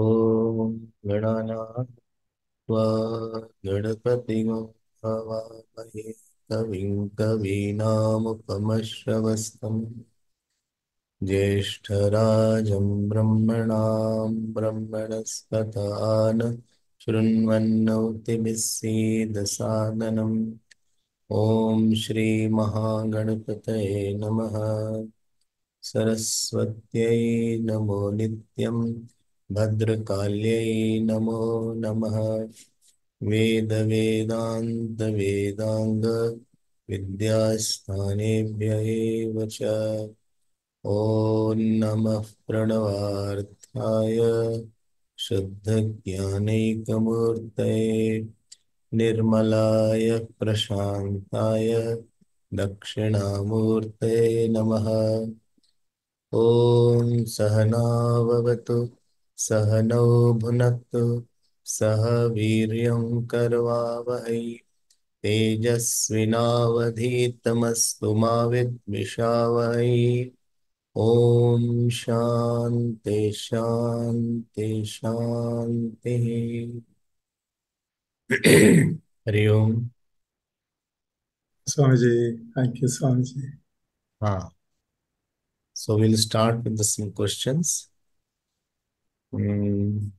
ॐ गणनात्वा गणपतिगो भवामहे कविं कवीनामुपमश्रवस्तम् ज्येष्ठराजं ब्रह्मणां ब्रह्मणस्पतान् शृण्वन्नौतिभिः सीदसादनम् ॐ श्रीमहागणपतये नमः सरस्वत्यै नमो नित्यम् भद्रकाल्यै नमो नमः वेदवेदान्तवेदाङ्गविद्यास्थानेभ्य एव च ॐ नमः प्रणवार्थाय शुद्धज्ञानैकमूर्तये निर्मलाय प्रशान्ताय दक्षिणामूर्तये नमः ॐ सहनावतु सह नौ भुन सह वीर्यं कर्वावहै तेजस्विनावधीतमस्तु मा विद्विषावहै ॐ शान्ति शांति शांति हरि ओम् स्वामी जी थैंक यू स्वामी जी हाँ so will start with the some questions Hmm.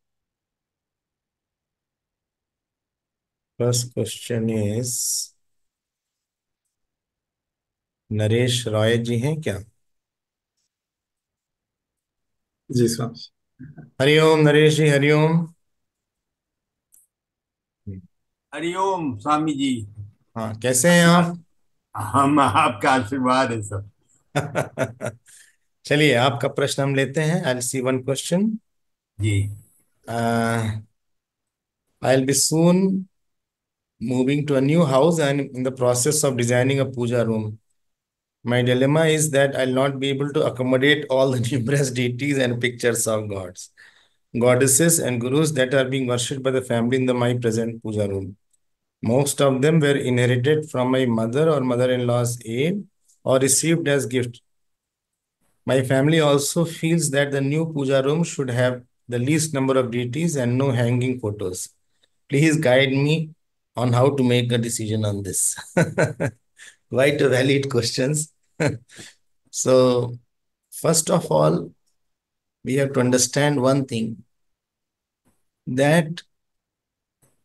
First question is Naresh Roy ji हैं क्या जी स्वामी हरिओम नरेश जी हरिओम हरिओम स्वामी जी हाँ कैसे हैं आप हम आपका आशीर्वाद है सब चलिए आपका प्रश्न हम लेते हैं I see one question uh, I'll be soon moving to a new house and in the process of designing a puja room. My dilemma is that I'll not be able to accommodate all the numerous deities and pictures of gods, goddesses, and gurus that are being worshipped by the family in the my present puja room. Most of them were inherited from my mother or mother-in-law's aid or received as gift. My family also feels that the new puja room should have the least number of deities and no hanging photos. Please guide me on how to make a decision on this. Quite valid questions. so, first of all, we have to understand one thing that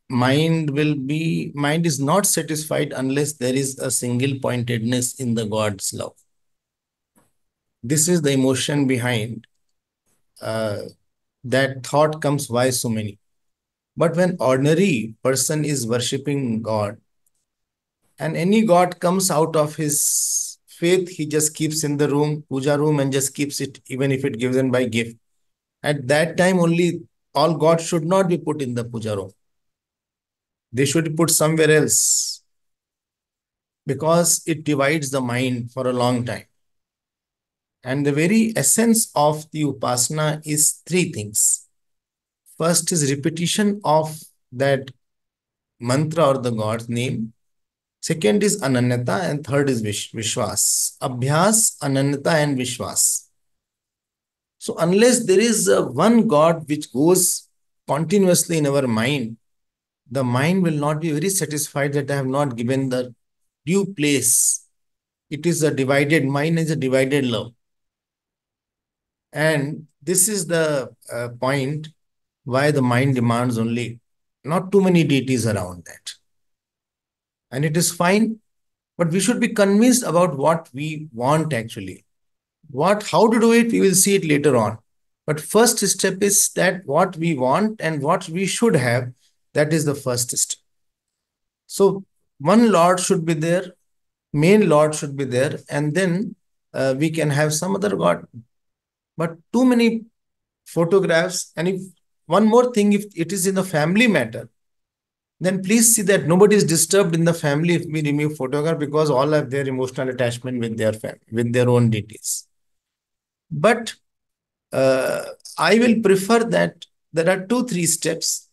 mind will be mind is not satisfied unless there is a single pointedness in the god's love this is the emotion behind uh, that thought comes why so many but when ordinary person is worshipping god and any god comes out of his faith he just keeps in the room puja room and just keeps it even if it gives given by gift at that time only all god should not be put in the puja room they should be put somewhere else because it divides the mind for a long time and the very essence of the upasana is three things. First is repetition of that mantra or the God's name. Second is ananyata and third is vishwas. Abhyas, ananyata and vishwas. So unless there is a one God which goes continuously in our mind, the mind will not be very satisfied that I have not given the due place. It is a divided mind is a divided love. And this is the uh, point why the mind demands only not too many deities around that. And it is fine, but we should be convinced about what we want actually. What, how to do it, we will see it later on. But first step is that what we want and what we should have, that is the first step. So one Lord should be there, main Lord should be there, and then uh, we can have some other God but too many photographs. And if one more thing, if it is in the family matter, then please see that nobody is disturbed in the family if we remove photograph because all have their emotional attachment with their family, with their own deities. But uh, I will prefer that there are two, three steps.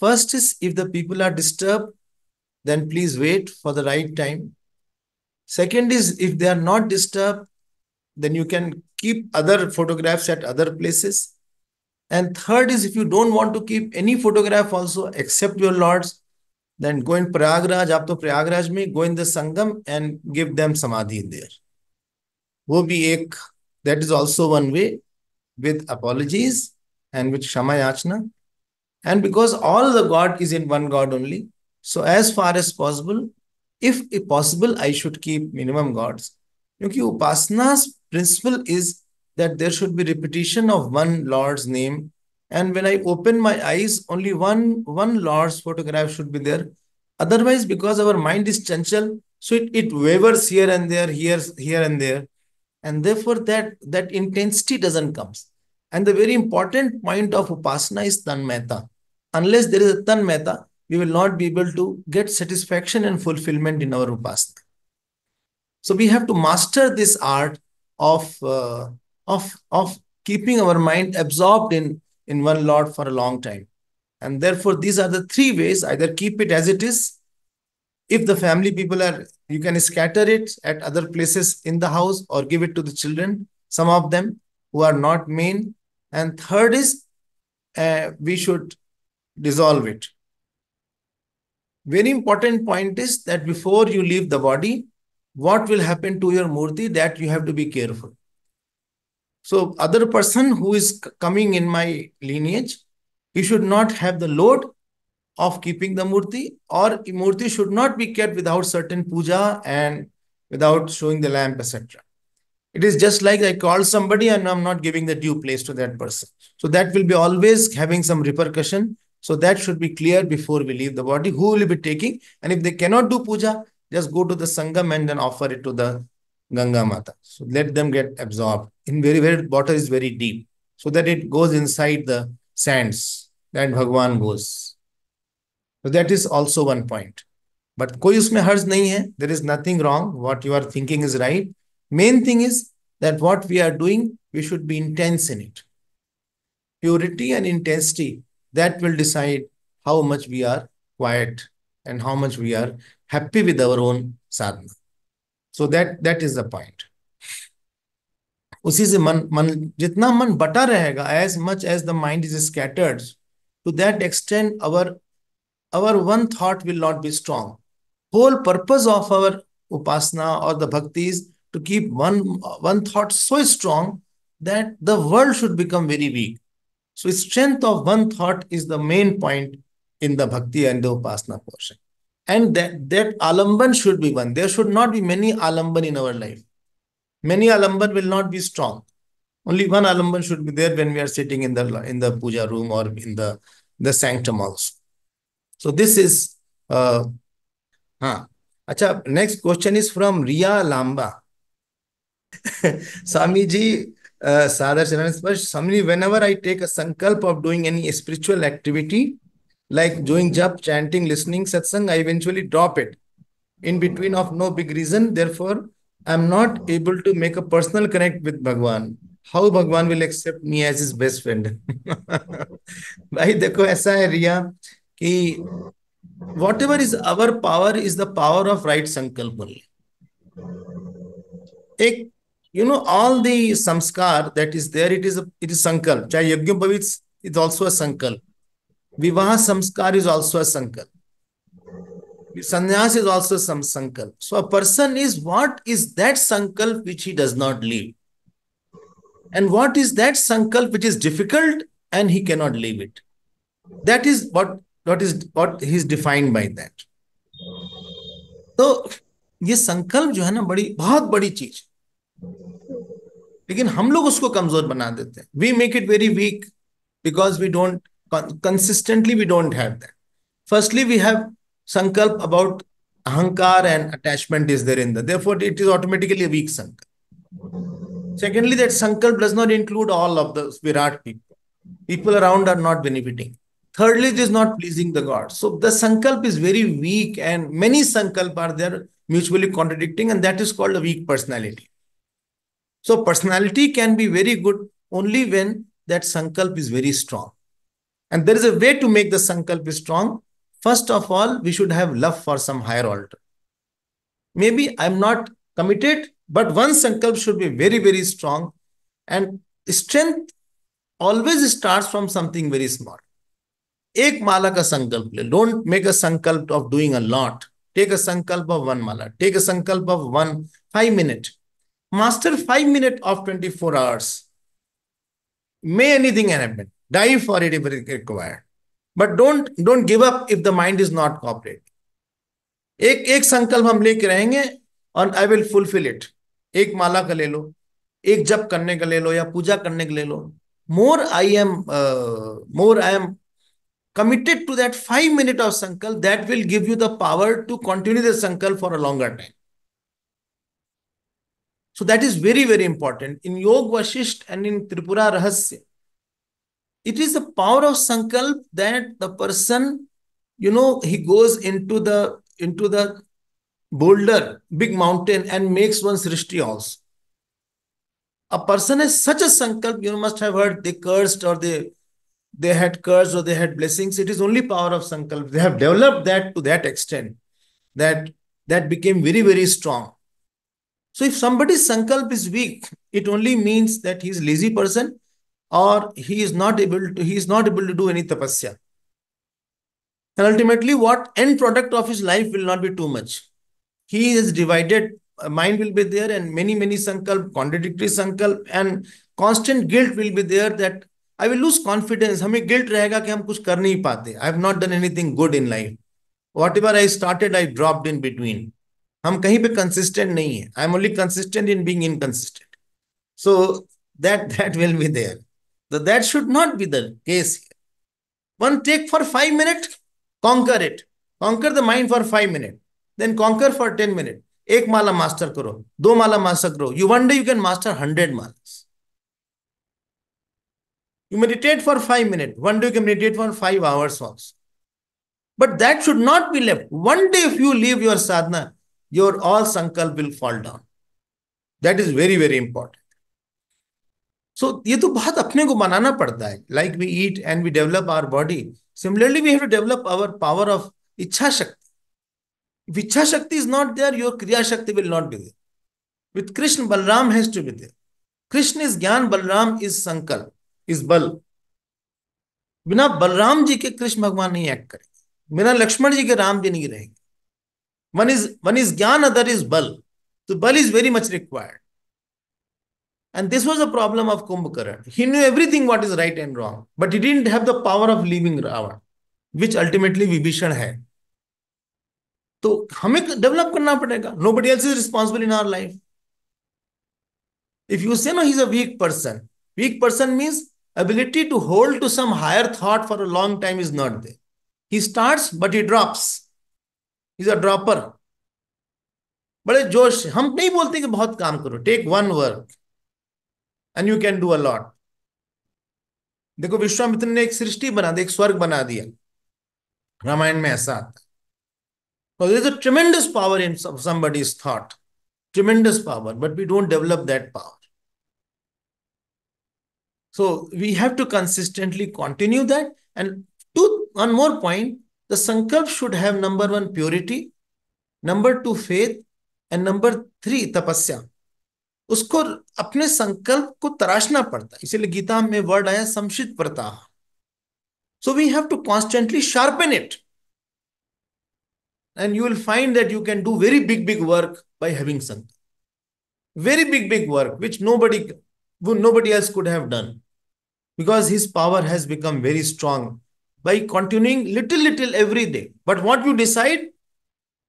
First is if the people are disturbed, then please wait for the right time. Second is if they are not disturbed, then you can keep other photographs at other places. And third is if you don't want to keep any photograph also except your lords, then go in Prayagraj, आप तो me, go in the Sangam and give them samadhi there. वो that is also one way with apologies and with Shama Yachna. And because all the God is in one God only, so as far as possible, if possible, I should keep minimum gods. because Upasana principle is that there should be repetition of one Lord's name. And when I open my eyes, only one, one Lord's photograph should be there. Otherwise, because our mind is chanchal, so it, it wavers here and there, here, here and there. And therefore, that, that intensity doesn't come. And the very important point of upasana is tanmata. Unless there is a tanmata, we will not be able to get satisfaction and fulfillment in our upasana. So we have to master this art of uh, of of keeping our mind absorbed in in one lord for a long time and therefore these are the three ways either keep it as it is if the family people are you can scatter it at other places in the house or give it to the children some of them who are not main and third is uh, we should dissolve it very important point is that before you leave the body what will happen to your murti that you have to be careful so other person who is coming in my lineage he should not have the load of keeping the murti or murti should not be kept without certain puja and without showing the lamp etc it is just like i call somebody and i'm not giving the due place to that person so that will be always having some repercussion so that should be clear before we leave the body who will be taking and if they cannot do puja just go to the Sangam and then offer it to the Ganga Mata. So let them get absorbed. In very, very water is very deep. So that it goes inside the sands. Then Bhagwan goes. So that is also one point. But koi usme harj nahi hai. There is nothing wrong. What you are thinking is right. Main thing is that what we are doing, we should be intense in it. Purity and intensity, that will decide how much we are quiet and how much we are happy with our own sadhana. So that that is the point. उसी से मन मन जितना मन बटा रहेगा as much as the mind is scattered to that extent our our one thought will not be strong whole purpose of our upasana or the bhaktis to keep one one thought so strong that the world should become very weak so strength of one thought is the main point in the bhakti and the upasana portion. And that, that alamban should be one. There should not be many alamban in our life. Many alamban will not be strong. Only one alamban should be there when we are sitting in the in the puja room or in the, the sanctum also. So this is uh huh. Achha, next question is from Ria Lamba. Swamiji, uh, Sadar Sharan Swami, whenever I take a sankalp of doing any spiritual activity, like doing jap, chanting, listening, satsang, I eventually drop it in between of no big reason. Therefore, I'm not able to make a personal connect with Bhagwan. How Bhagwan will accept me as his best friend? Bhai, देखो ऐसा है रिया कि whatever is our power is the power of right sankalp. एक you know all the samskar that is there it is a, it is sankalp chahe yajnapavit it's also a sankalp विवाह संस्कार is also a संकल्प संन्यास is also sankalp so a person is what is that sankalp which he does not leave and what is that sankalp which is difficult and he cannot leave it that is what what is what he is defined by that तो ये संकल्प जो है ना बड़ी बहुत बड़ी चीज लेकिन हम लोग उसको कमजोर बना देते हैं we make it very weak because we don't Con consistently, we don't have that. Firstly, we have sankalp about ahankar and attachment is there in the. Therefore, it is automatically a weak sankalp. Secondly, that sankalp does not include all of the Virat people. People around are not benefiting. Thirdly, it is not pleasing the God. So the sankalp is very weak, and many sankalp are there mutually contradicting, and that is called a weak personality. So personality can be very good only when that sankalp is very strong. And there is a way to make the sankalp strong. First of all, we should have love for some higher altar. Maybe I'm not committed, but one sankalp should be very, very strong. And strength always starts from something very small. एक माला का संकल्प Don't make a sankalp of doing a lot. Take a sankalp of one mala. Take a sankalp of one five minute Master five minute of twenty four hours. May anything anything Die for it if required. But don't don't give up if the mind is not cooperating. एक एक संकल्प हम लेके रहेंगे और I will fulfil it एक माला का ले लो एक जप करने का ले लो या पूजा करने का ले लो more I am more I am committed to that five minute of sankalp that will give you the power to continue the sankalp for a longer time so that is very very important in yog vasisht and in tripura rahasya it is the power of sankalp that the person you know he goes into the into the boulder big mountain and makes one srishti also a person has such a sankalp you must have heard they cursed or they they had cursed or they had blessings it is only power of sankalp they have developed that to that extent that that became very very strong so if somebody's sankalp is weak it only means that he's lazy person or he is not able to he is not able to do any tapasya and ultimately what end product of his life will not be too much he is divided uh, mind will be there and many many sankalp contradictory sankalp and constant guilt will be there that i will lose confidence हमें guilt रहेगा कि हम कुछ कर have पाते I have not done anything good in life whatever I started I dropped in between हम कहीं पे कंसिस्टेंट नहीं है I am only consistent in being inconsistent that that that will be that, that should not be the case One take for five minutes, conquer it. Conquer the mind for five minutes. Then conquer for 10 minutes. mala master master do mala master master You one day you can master hundred malas. you meditate for five minutes. One day you can meditate for five hours also. But that should not be left. One day if you leave your sadhana, your all sankalp will fall down. That is very, very important. So ये तो बहुत अपने को बनाना पड़ता है like we eat and we develop our body similarly we have to develop our power of iccha shakti इच्छा शक्ति is not there your kriya shakti will not be there with Krishna Balaram has to be there Krishna is gyan Balaram is संकल्प is बल बिना बलराम जी के कृष्ण भगवान नहीं act करेंगे बिना लक्ष्मण जी के राम जी नहीं रहेंगे one is one is gyan other is bal तो bal is very much required And this was a problem of Kumbhakaran. He knew everything what is right and wrong, but he didn't have the power of leaving Ravan, which ultimately Vibhishan है तो हमें develop करना पड़ेगा nobody else is responsible in our life if you say no he's a weak person weak person means ability to hold to some higher thought for a long time is not there he starts but he drops he's a dropper बड़े जोश हम नहीं बोलते कि बहुत काम करो take one work And and you can do a lot देखो विश्वामित्र ने एक सृष्टि बना दी एक स्वर्ग बना दिया रामायण में ऐसा आता है tremendous power in somebody's thought tremendous power but we don't develop that power so we have to consistently continue that and two one more point the sankalp should have number one purity number two faith and number three tapasya उसको अपने संकल्प को तराशना पड़ता है इसीलिए गीता में word आया समित प्रता so we have to constantly sharpen it and you will find that you can do very big big work by है very big big work which nobody वो nobody else could have done because his power has become very strong by continuing little little every day but what you decide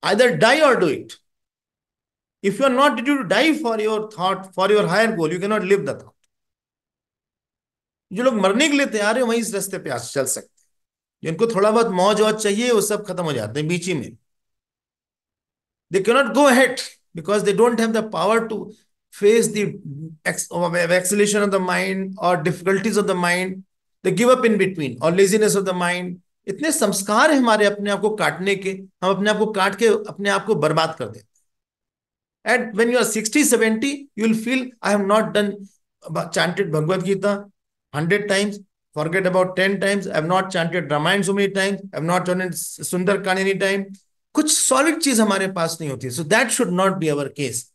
either die और do it If you are not ready to die for your thought, for your higher goal, you cannot live the thought. जो लोग मरने के लिए तैयार है वहीं इस रास्ते पे आज चल सकते हैं जिनको थोड़ा बहुत मौज वौज चाहिए वो सब खत्म हो जाते हैं बीच ही में they cannot go ahead because they don't have the power to face the vacillation of the mind or difficulties of the mind they give up in between or laziness of the mind इतने संस्कार है हमारे अपने आप को काटने के हम अपने आप को काट के अपने आप को बर्बाद कर देते And when you are 60, 70, you will feel I have not done chanted Bhagavad Gita 100 times, forget about 10 times. I have not chanted Ramayan so many times. I have not chanted Sundarkan any time. कुछ solid चीज हमारे पास नहीं होती So that should not be our case.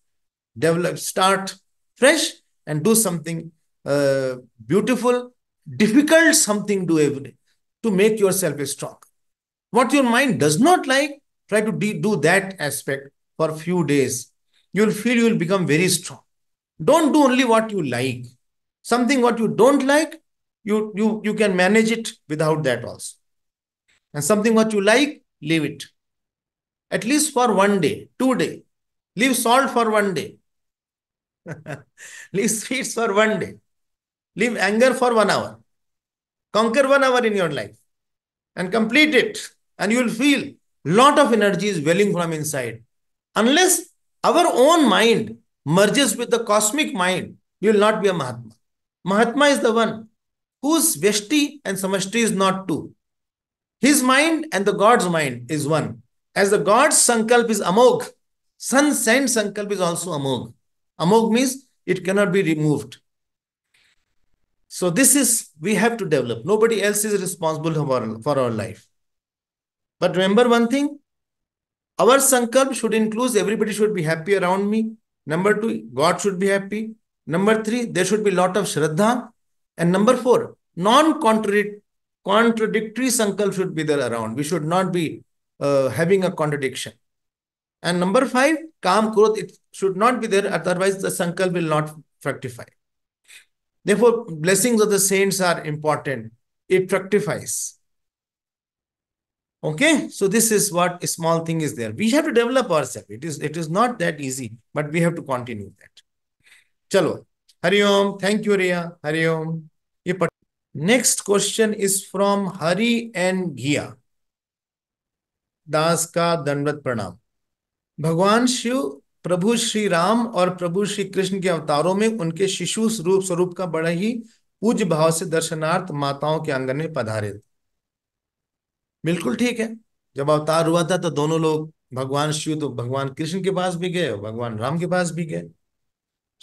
Develop, start fresh and do something uh, beautiful, difficult something do every to make yourself strong. What your mind does not like, try to do that aspect for a few days you will feel you will become very strong. Don't do only what you like. Something what you don't like, you, you, you can manage it without that also. And something what you like, leave it. At least for one day, two day. Leave salt for one day. leave sweets for one day. Leave anger for one hour. Conquer one hour in your life and complete it. And you will feel lot of energy is welling from inside. Unless our own mind merges with the cosmic mind. You will not be a Mahatma. Mahatma is the one whose Veshti and Samashti is not two. His mind and the God's mind is one. As the God's Sankalp is Amog, Sun's Sankalp is also Amog. Amog means it cannot be removed. So this is, we have to develop. Nobody else is responsible for, for our life. But remember one thing, our sankalp should include everybody should be happy around me. Number two, God should be happy. Number three, there should be lot of shraddha. And number four, non-contradictory sankalp should be there around. We should not be uh, having a contradiction. And number five, calm krodh, it should not be there, otherwise the sankalp will not fructify. Therefore, blessings of the saints are important. It fructifies. okay so this is what a small thing is there we have to develop ourselves it is it is not that easy but we have to continue that chalo hari om thank you riya hari om ye next question is from hari and ghia Das का दंडवत प्रणाम भगवान शिव प्रभु श्री राम और प्रभु श्री कृष्ण के अवतारों में उनके शिशु स्वरूप स्वरूप का बड़ा ही पूज्य भाव से दर्शनार्थ माताओं के आंगन में पधारे थे बिल्कुल ठीक है जब अवतार हुआ था तो दोनों लोग भगवान शिव तो भगवान कृष्ण के पास भी गए भगवान राम के पास भी गए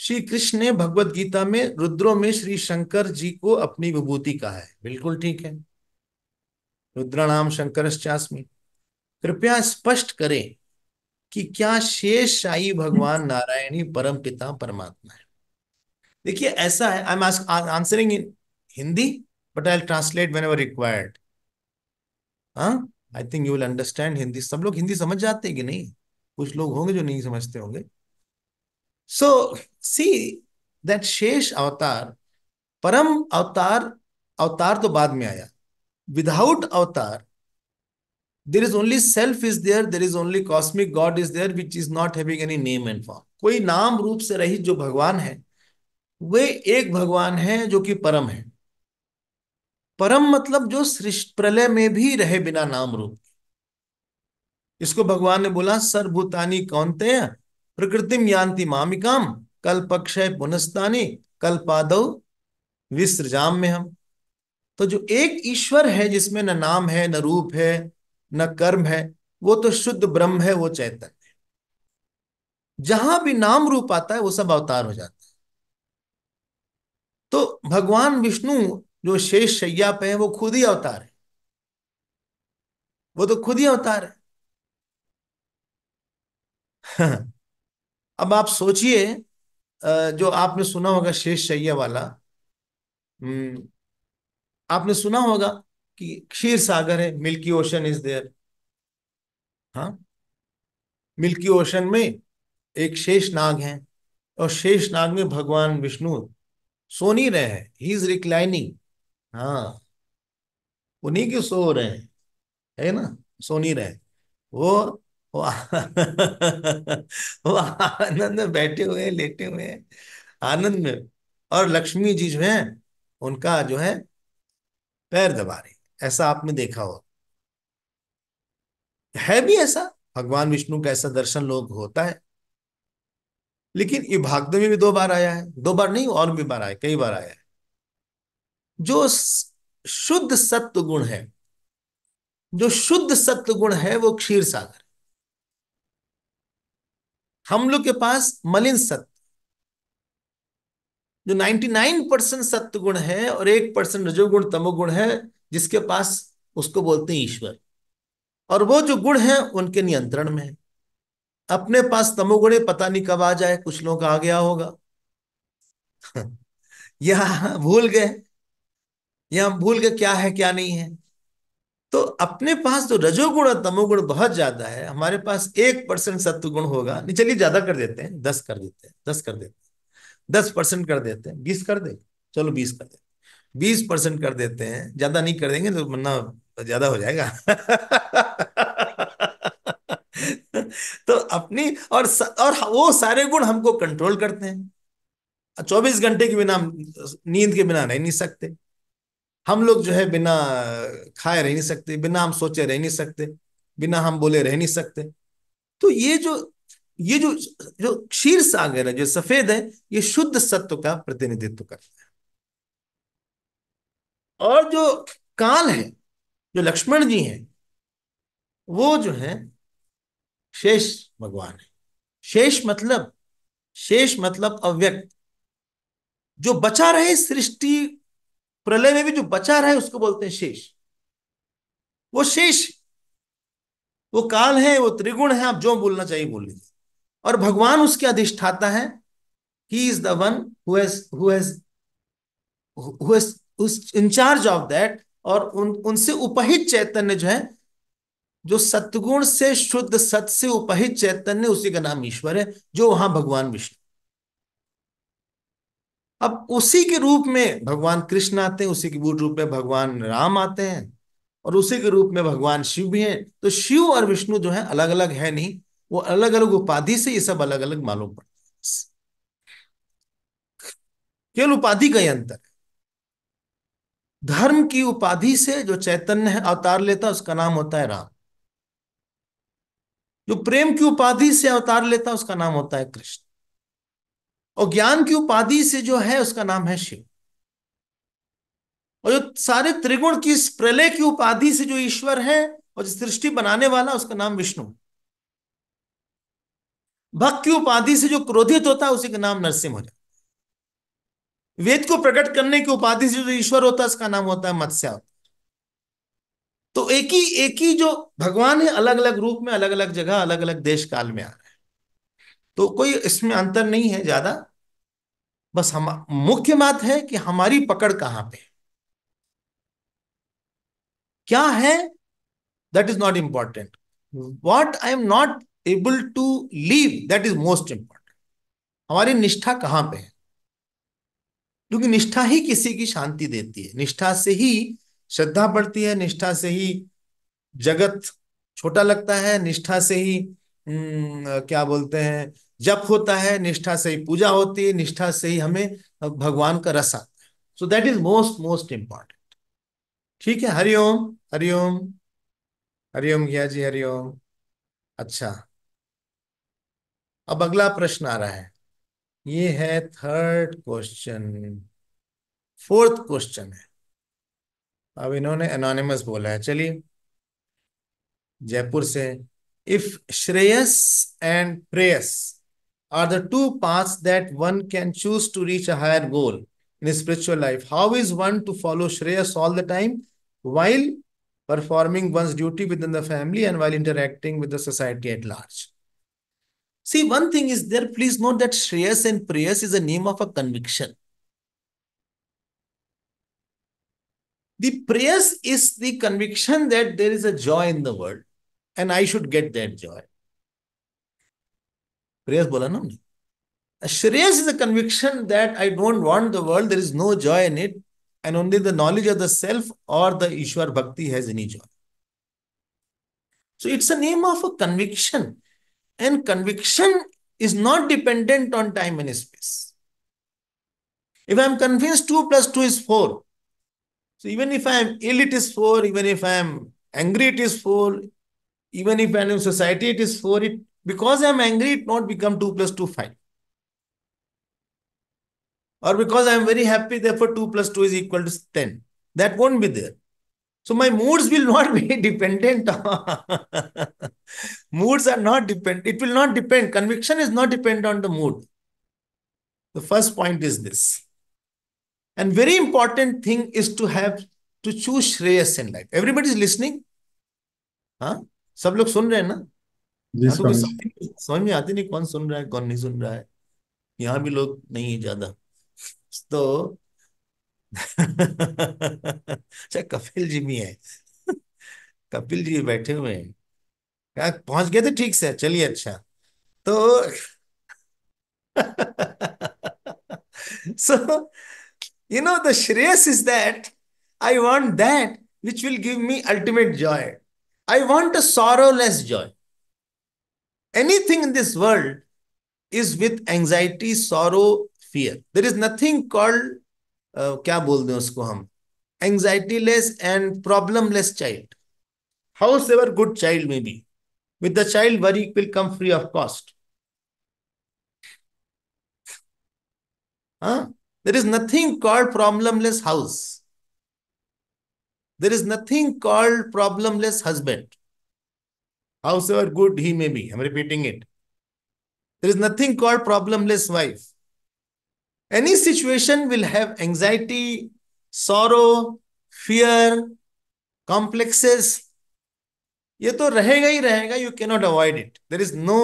श्री कृष्ण ने भगवत गीता में रुद्रो में श्री शंकर जी को अपनी विभूति कहा है बिल्कुल ठीक है नाम शंकर कृपया स्पष्ट करें कि क्या शेष शाही भगवान नारायणी परम पिता परमात्मा है देखिए ऐसा है I am answering in Hindi but I translate whenever required हाँ I think you will understand Hindi सब लोग हिंदी समझ जाते हैं कि नहीं कुछ लोग होंगे जो नहीं समझते होंगे सो सी दैट शेष अवतार परम अवतार अवतार तो बाद में आया without avatar there is only self is there there is only cosmic God is there which is not having any name and form कोई नाम रूप से रही जो भगवान है वे एक भगवान है जो कि परम है परम मतलब जो सृष्टि प्रलय में भी रहे बिना नाम रूप इसको भगवान ने बोला सर्वभूतानी कौनते प्रकृतिम यान्ति मामिकाम कल पुनस्तानी कल्पाद विसृजाम में हम तो जो एक ईश्वर है जिसमें न नाम है न रूप है न कर्म है वो तो शुद्ध ब्रह्म है वो चैतन्य है जहां भी नाम रूप आता है वो सब अवतार हो जाता है तो भगवान विष्णु जो शेष शैया पे है वो खुद ही अवतार है वो तो खुद ही अवतार है अब आप सोचिए जो आपने सुना होगा शेष शैया वाला हम्म, आपने सुना होगा कि क्षीर सागर है मिल्की ओशन इज देयर हाँ मिल्की ओशन में एक शेष नाग है और शेष नाग में भगवान विष्णु सोनी रहे हैं ही इज रिक्लाइनिंग हाँ उन्हीं की सो रहे हैं है ना सो नहीं रहे वो वो, वो आनंद में बैठे हुए हैं लेटे हुए हैं आनंद में और लक्ष्मी जी जो है उनका जो है पैर दबा रहे ऐसा आपने देखा हो है भी ऐसा भगवान विष्णु का ऐसा दर्शन लोग होता है लेकिन ये भागद में भी दो बार आया है दो बार नहीं और भी बार आया कई बार आया है जो शुद्ध सत्व गुण है जो शुद्ध सत्व गुण है वो क्षीर सागर हम लोग के पास मलिन सत्व जो 99 परसेंट सत्व गुण है और एक परसेंट रजोगुण तमोगुण है जिसके पास उसको बोलते हैं ईश्वर और वो जो गुण है उनके नियंत्रण में है अपने पास तमोगुण पता नहीं कब आ जाए कुछ लोग आ गया होगा यह भूल गए या हम भूल के क्या है क्या नहीं है तो अपने पास तो रजोगुण और तमोगुण बहुत ज्यादा है हमारे पास एक परसेंट सत्व गुण होगा नहीं चलिए ज्यादा कर देते हैं दस कर देते हैं दस कर देते हैं दस परसेंट कर देते हैं बीस कर दे चलो बीस कर दे बीस परसेंट कर देते हैं ज्यादा नहीं कर देंगे तो मरना ज्यादा हो जाएगा तो अपनी और स, और वो सारे गुण हमको कंट्रोल करते हैं चौबीस घंटे के बिना हम नींद के बिना नहीं सकते हम लोग जो है बिना खाए रह नहीं सकते बिना हम सोचे रह नहीं सकते बिना हम बोले रह नहीं सकते तो ये जो ये जो जो क्षीर सागर है जो सफेद है ये शुद्ध सत्व का प्रतिनिधित्व करता है और जो काल है जो लक्ष्मण जी हैं वो जो है शेष भगवान है शेष मतलब शेष मतलब अव्यक्त जो बचा रहे सृष्टि प्रलय में भी जो बचा रहा है उसको बोलते हैं शेष वो शेष वो काल है वो त्रिगुण है आप जो बोलना चाहिए बोल लीजिए और भगवान उसके अधिष्ठाता है he is the one incharge of that और उन उनसे उपहित चैतन्य जो है जो सतगुण से शुद्ध सत से उपहित चैतन्य उसी का नाम ईश्वर है जो वहां भगवान विष्णु अब उसी के रूप में भगवान कृष्ण आते हैं उसी के रूप में भगवान राम आते हैं और उसी के रूप में भगवान शिव भी हैं तो शिव और विष्णु जो है अलग अलग है नहीं वो अलग अलग उपाधि से ये सब अलग अलग मालूम पड़ता है केवल उपाधि का ही अंतर है धर्म की उपाधि से जो चैतन्य है अवतार लेता उसका नाम होता है राम जो प्रेम की उपाधि से अवतार लेता उसका नाम होता है कृष्ण और ज्ञान की उपाधि से जो है उसका नाम है शिव और जो सारे त्रिगुण की प्रलय की उपाधि से जो ईश्वर है और जो सृष्टि बनाने वाला उसका नाम विष्णु भक्त की उपाधि से जो क्रोधित होता है उसी का नाम नरसिंह हो जाता वेद को प्रकट करने की उपाधि से जो ईश्वर होता है उसका नाम होता है मत्स्या तो एक ही एक ही जो भगवान है अलग अलग रूप में अलग अलग जगह अलग अलग देश काल में आ रहा है तो कोई इसमें अंतर नहीं है ज्यादा बस हम मुख्य बात है कि हमारी पकड़ कहां पे क्या है that is not important what I am not able to leave that is most important हमारी निष्ठा कहां पे है क्योंकि निष्ठा ही किसी की शांति देती है निष्ठा से ही श्रद्धा बढ़ती है निष्ठा से ही जगत छोटा लगता है निष्ठा से ही न, हम्म, क्या बोलते हैं जप होता है निष्ठा से ही पूजा होती है निष्ठा से ही हमें भगवान का रस आता है so that is most most important ठीक है हरिओम हरिओम हरिओम गया जी हरिओम अच्छा अब अगला प्रश्न आ रहा है ये है थर्ड क्वेश्चन फोर्थ क्वेश्चन है अब इन्होंने एनोनिमस बोला है चलिए जयपुर से if shreyas and preyas are the two paths that one can choose to reach a higher goal in spiritual life. How is one to follow Shreyas all the time while performing one's duty within the family and while interacting with the society at large? See, one thing is there, please note that Shreyas and Prayas is a name of a conviction. The prayers is the conviction that there is a joy in the world and I should get that joy. Prayas bola na humne. Shreyas is a conviction that I don't want the world, there is no joy in it, and only the knowledge of the self or the Ishwar Bhakti has any joy. So it's a name of a conviction, and conviction is not dependent on time and space. If I'm convinced 2 plus 2 is 4, so even if I'm ill, it is 4, even if I'm angry, it is 4, even if I'm in society, it is 4, it because I'm angry, it not become 2 plus 2, 5. Or because I'm very happy, therefore 2 plus 2 is equal to 10. That won't be there. So my moods will not be dependent. moods are not dependent. It will not depend. Conviction is not dependent on the mood. The first point is this. And very important thing is to have to choose Shreyas in life. Everybody is listening. Huh? सब लोग सुन रहे जी तो समझ समझ समझ में आती नहीं कौन सुन रहा है कौन नहीं सुन रहा है यहाँ भी लोग नहीं है ज्यादा तो अच्छा कपिल जी भी है कपिल जी बैठे हुए हैं क्या हाँ, पहुंच गए थे ठीक से चलिए अच्छा तो so you know the shreyas is that I want that which will give me ultimate joy I want a sorrowless joy anything in this world is with anxiety, sorrow, fear. There is nothing called, uh, क्या हम anxiety-less and problem-less child. However good child may be, with the child worry will come free of cost. Huh? There is nothing called problemless house. There is nothing called problemless husband. however good he may be. I'm repeating it. There is nothing called problemless wife. Any situation will have anxiety, sorrow, fear, complexes. ये तो रहेगा ही रहेगा you cannot avoid it there is no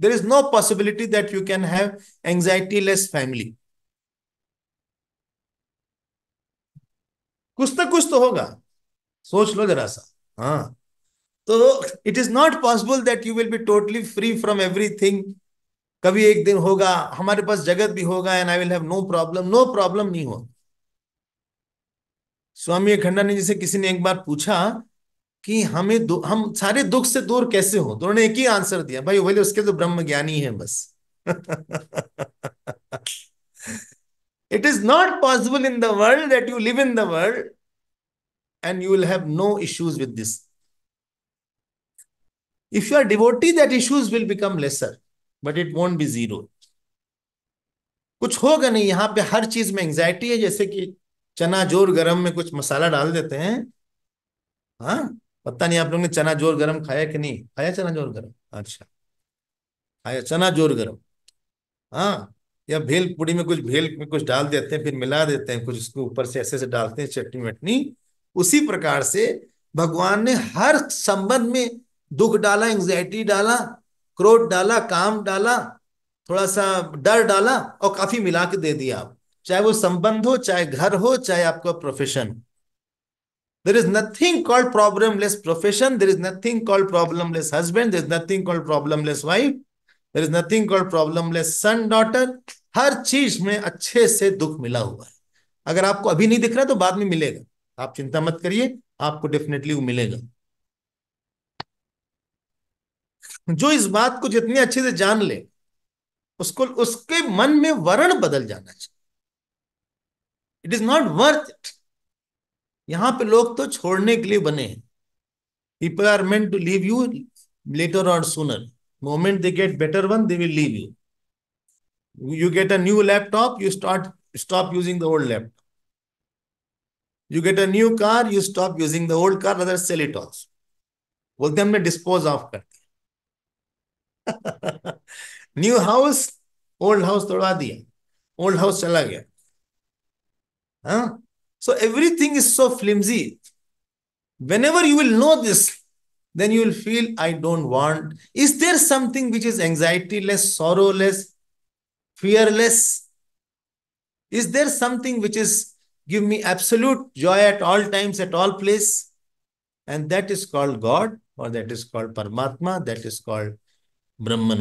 there is no possibility that you can have anxiety less family कुछ ना कुछ तो होगा सोच लो जरा सा हाँ तो it is not possible that you will be totally free from everything कभी एक दिन होगा हमारे पास जगत भी होगा and I will have no problem no problem नहीं हो स्वामी खंडानी जी से किसी ने एक बार पूछा कि हमें हम सारे दुख से दूर कैसे हो तो उन्होंने एक ही आंसर दिया भाई बोले उसके तो ब्रह्म ज्ञानी है बस it is not possible in the world that you live in the world and you will have no issues with this If you are devotee, that issues will become lesser, but it won't be zero. कुछ होगा नहीं यहाँ पे हर चीज में anxiety है जैसे कि चना जोर गरम में कुछ मसाला डाल देते हैं हाँ पता नहीं आप लोगों ने चना जोर गरम खाया कि नहीं खाया चना जोर गरम अच्छा खाया चना जोर गरम हाँ या भेल पुड़ी में कुछ भेल में कुछ डाल देते हैं फिर मिला देते हैं कुछ उसके ऊपर से ऐसे से डालते हैं चटनी वटनी उसी प्रकार से भगवान ने हर संबंध में दुख डाला एंग्जाइटी डाला क्रोध डाला काम डाला थोड़ा सा डर डाला और काफी मिला के दे दिया आप चाहे वो संबंध हो चाहे घर हो चाहे आपका profession there is nothing called problem less profession there is nothing called problem less husband there is nothing called problem less wife there is nothing called problem less son daughter हर चीज में अच्छे से दुख मिला हुआ है अगर आपको अभी नहीं दिख रहा तो बाद में मिलेगा आप चिंता मत करिए आपको डेफिनेटली वो मिलेगा जो इस बात को जितने अच्छे से जान ले उसको उसके मन में वर्ण बदल जाना चाहिए it is not worth it यहां पे लोग तो छोड़ने के लिए बने हैं people are meant to leave you later or sooner moment they get better one they will leave you you get a new laptop you start stop using the old laptop You get a new car, you stop using the old car, rather sell it off. बोलते हमने dispose of कर New house, old house, तोड़ा दिया old house चला गया हाँ so everything is so flimsy whenever you will then you will feel, I don't want. Is there something which is anxiety-less, sorrow-less, fearless? Is there something which is give me absolute joy at all times, at all place? And that is called God, or that is called Paramatma, that is called Brahman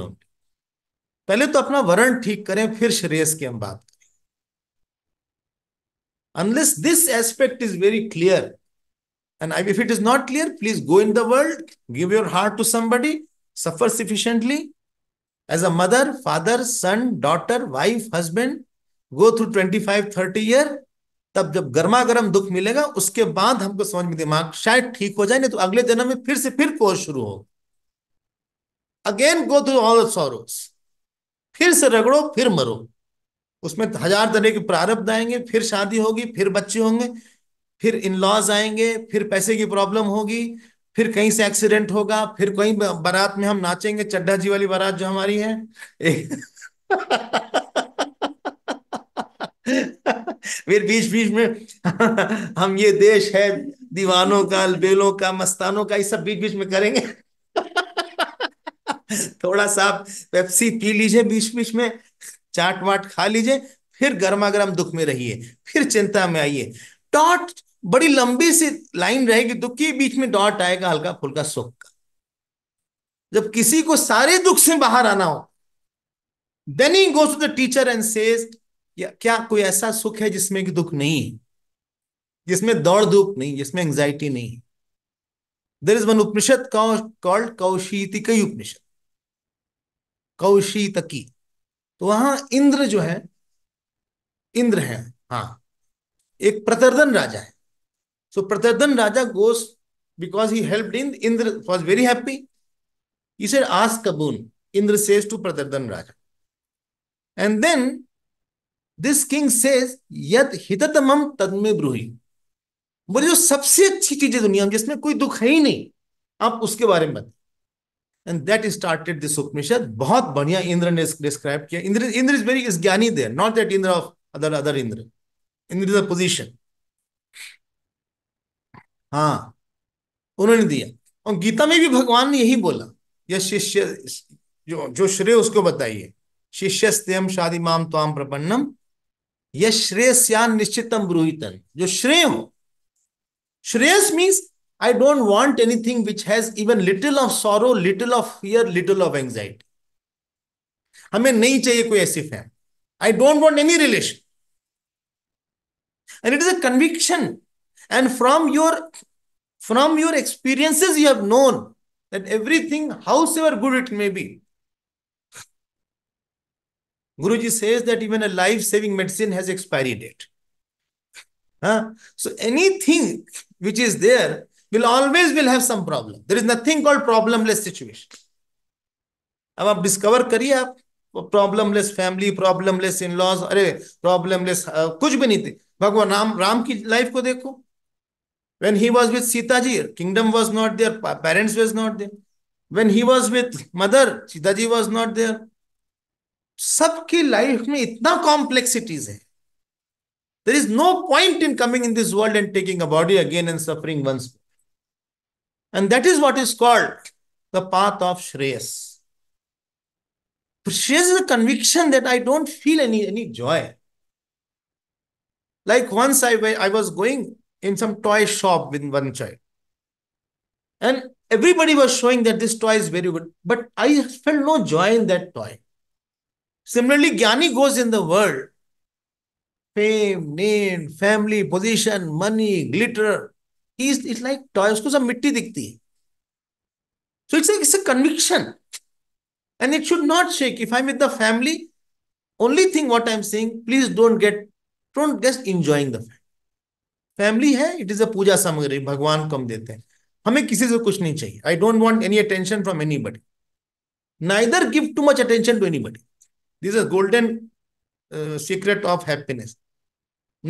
पहले तो अपना वर्ण ठीक करें फिर श्रेयस की हम बात करें unless this aspect is very clear and I if it is not clear please go in the world give your heart to somebody suffer sufficiently as a mother father son daughter wife husband go through twenty five thirty year तब जब गर्मा गर्म दुख मिलेगा उसके बाद हमको समझ में दिमाग शायद ठीक हो जाए नहीं तो अगले जन्म में फिर से फिर कोर्स शुरू होगा again go through all sorrows फिर से रगड़ो फिर मरो उसमें हजार तरह के प्रारब्ध आएंगे फिर शादी होगी फिर बच्चे होंगे फिर इन लॉज आएंगे फिर पैसे की प्रॉब्लम होगी फिर कहीं से एक्सीडेंट होगा फिर कहीं बारात में हम नाचेंगे चड्ढा जी वाली बारात जो हमारी है फिर बीच बीच में हम ये देश है दीवानों का अलबेलों का मस्तानों का ये सब बीच बीच में करेंगे थोड़ा सा आप पेप्सी पी लीजिए बीच बीच में चाट वाट खा लीजिए फिर गर्मा गर्म दुख में रहिए फिर चिंता में आइए डॉट बड़ी लंबी सी लाइन रहेगी दुख के बीच में डॉट आएगा हल्का फुल्का सुख का जब किसी को सारे दुख से बाहर आना हो then he goes to the teacher and says क्या कोई ऐसा सुख है जिसमें कि दुख नहीं है जिसमें दौड़ धूप नहीं जिसमें एंग्जाइटी नहीं there is one Upanishad called Kaushitaki Upanishad Kaushitaki तो वहां इंद्र जो है इंद्र है हाँ एक प्रतर्दन राजा है so so, Pratardan raja goes because he help Indra Indra was very happy he said ask kabun indra says to pratardhan raja and then this king says yat hitatamam tadme बोले जो सबसे अच्छी चीज है दुनिया में जिसमें कोई दुख है ही नहीं आप उसके बारे में बता and that started this Upanishad बहुत बढ़िया इंद्र ने डिस्क्राइब किया. Indra Indra is very is gyani there, not that Indra of other other Indra Indra is a position हाँ, उन्होंने दिया. और गीता में भी भगवान ने यही बोला. यह शिष्य जो जो श्रेय उसको बताइए. शिष्य स्तम शादी माम त्वाम प्रपन्नम यह श्रेयस्यान निश्चितम ब्रूहितन जो श्रेय हो shreyas means I don't want anything which has even little of sorrow, little of fear, little of anxiety. हमें नहीं चाहिए कोई ऐसी fame I don't want any relation and it is a conviction and from your from your experiences you have known that everything however good it Guruji says that even a life-saving medicine has expiry date. Huh? So anything which is there will always will have some problem there is nothing called problemless situation ab aap discover kariye aap problemless family problemless in laws are problemless uh, kuch bhi nahi the bhagwan ram ram ki life ko dekho when he was with sita ji kingdom was not there parents was not there when he was with mother sita ji was not there सबकी life में इतना complexities है there is no point in coming in this world and taking a body again and suffering once And that is what is called the path of Shreyas. Shreyas is a conviction that I don't feel any, any joy. Like once I, I was going in some toy shop with one child. And everybody was showing that this toy is very good. But I felt no joy in that toy. Similarly, Gyani goes in the world. Fame, name, family, position, money, glitter. Like toy उसको सब मिट्टी दिखती है so it's conviction and it should not shake if I with the family only thing what I am seeing please don't get don't get enjoying the family है it is a puja samagri भगवान को हम देते हैं हमें किसी से कुछ नहीं चाहिए I don't want any attention from anybody neither give too much attention to anybody this golden secret of happiness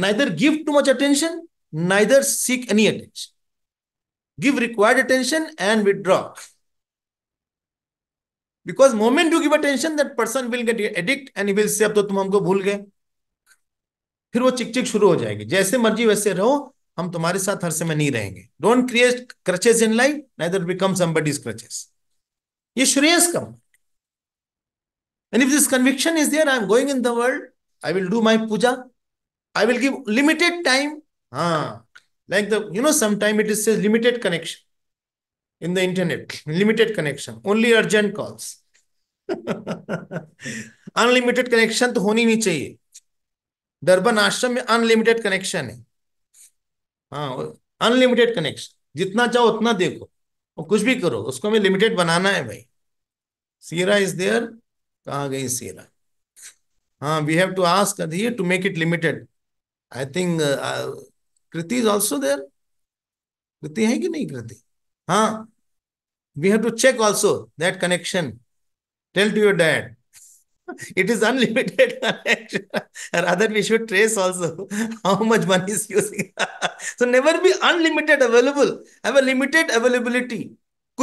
neither give too much attention neither seek any attention. Give required attention and withdraw. Because moment you give attention, that person will get addict and he will say, अब तो तुम हमको भूल गए फिर वो चिक चिक शुरू हो जाएगी जैसे मर्जी वैसे रहो हम तुम्हारे साथ हर समय नहीं रहेंगे don't create crutches in life neither become somebody's crutches ये श्रेयस का and if this conviction is there I am going in the world I will do my puja I will give limited time हाँ लाइक द यू नो समाइम it is limited connection in the internet limited connection only urgent calls unlimited connection तो होनी नहीं चाहिए Durban आश्रम में unlimited connection है हाँ अनलिमिटेड कनेक्शन जितना चाहो उतना देखो और कुछ भी करो उसको हमें लिमिटेड बनाना है भाई सीरा इज देयर कहा गई सीरा हाँ we have to ask to make it limited I think Kriti is also there Kriti है कि नहीं कृति हाँ we have to check also that connection tell to your dad it is unlimited other we should trace also how much money is using so never be unlimited available have limited availability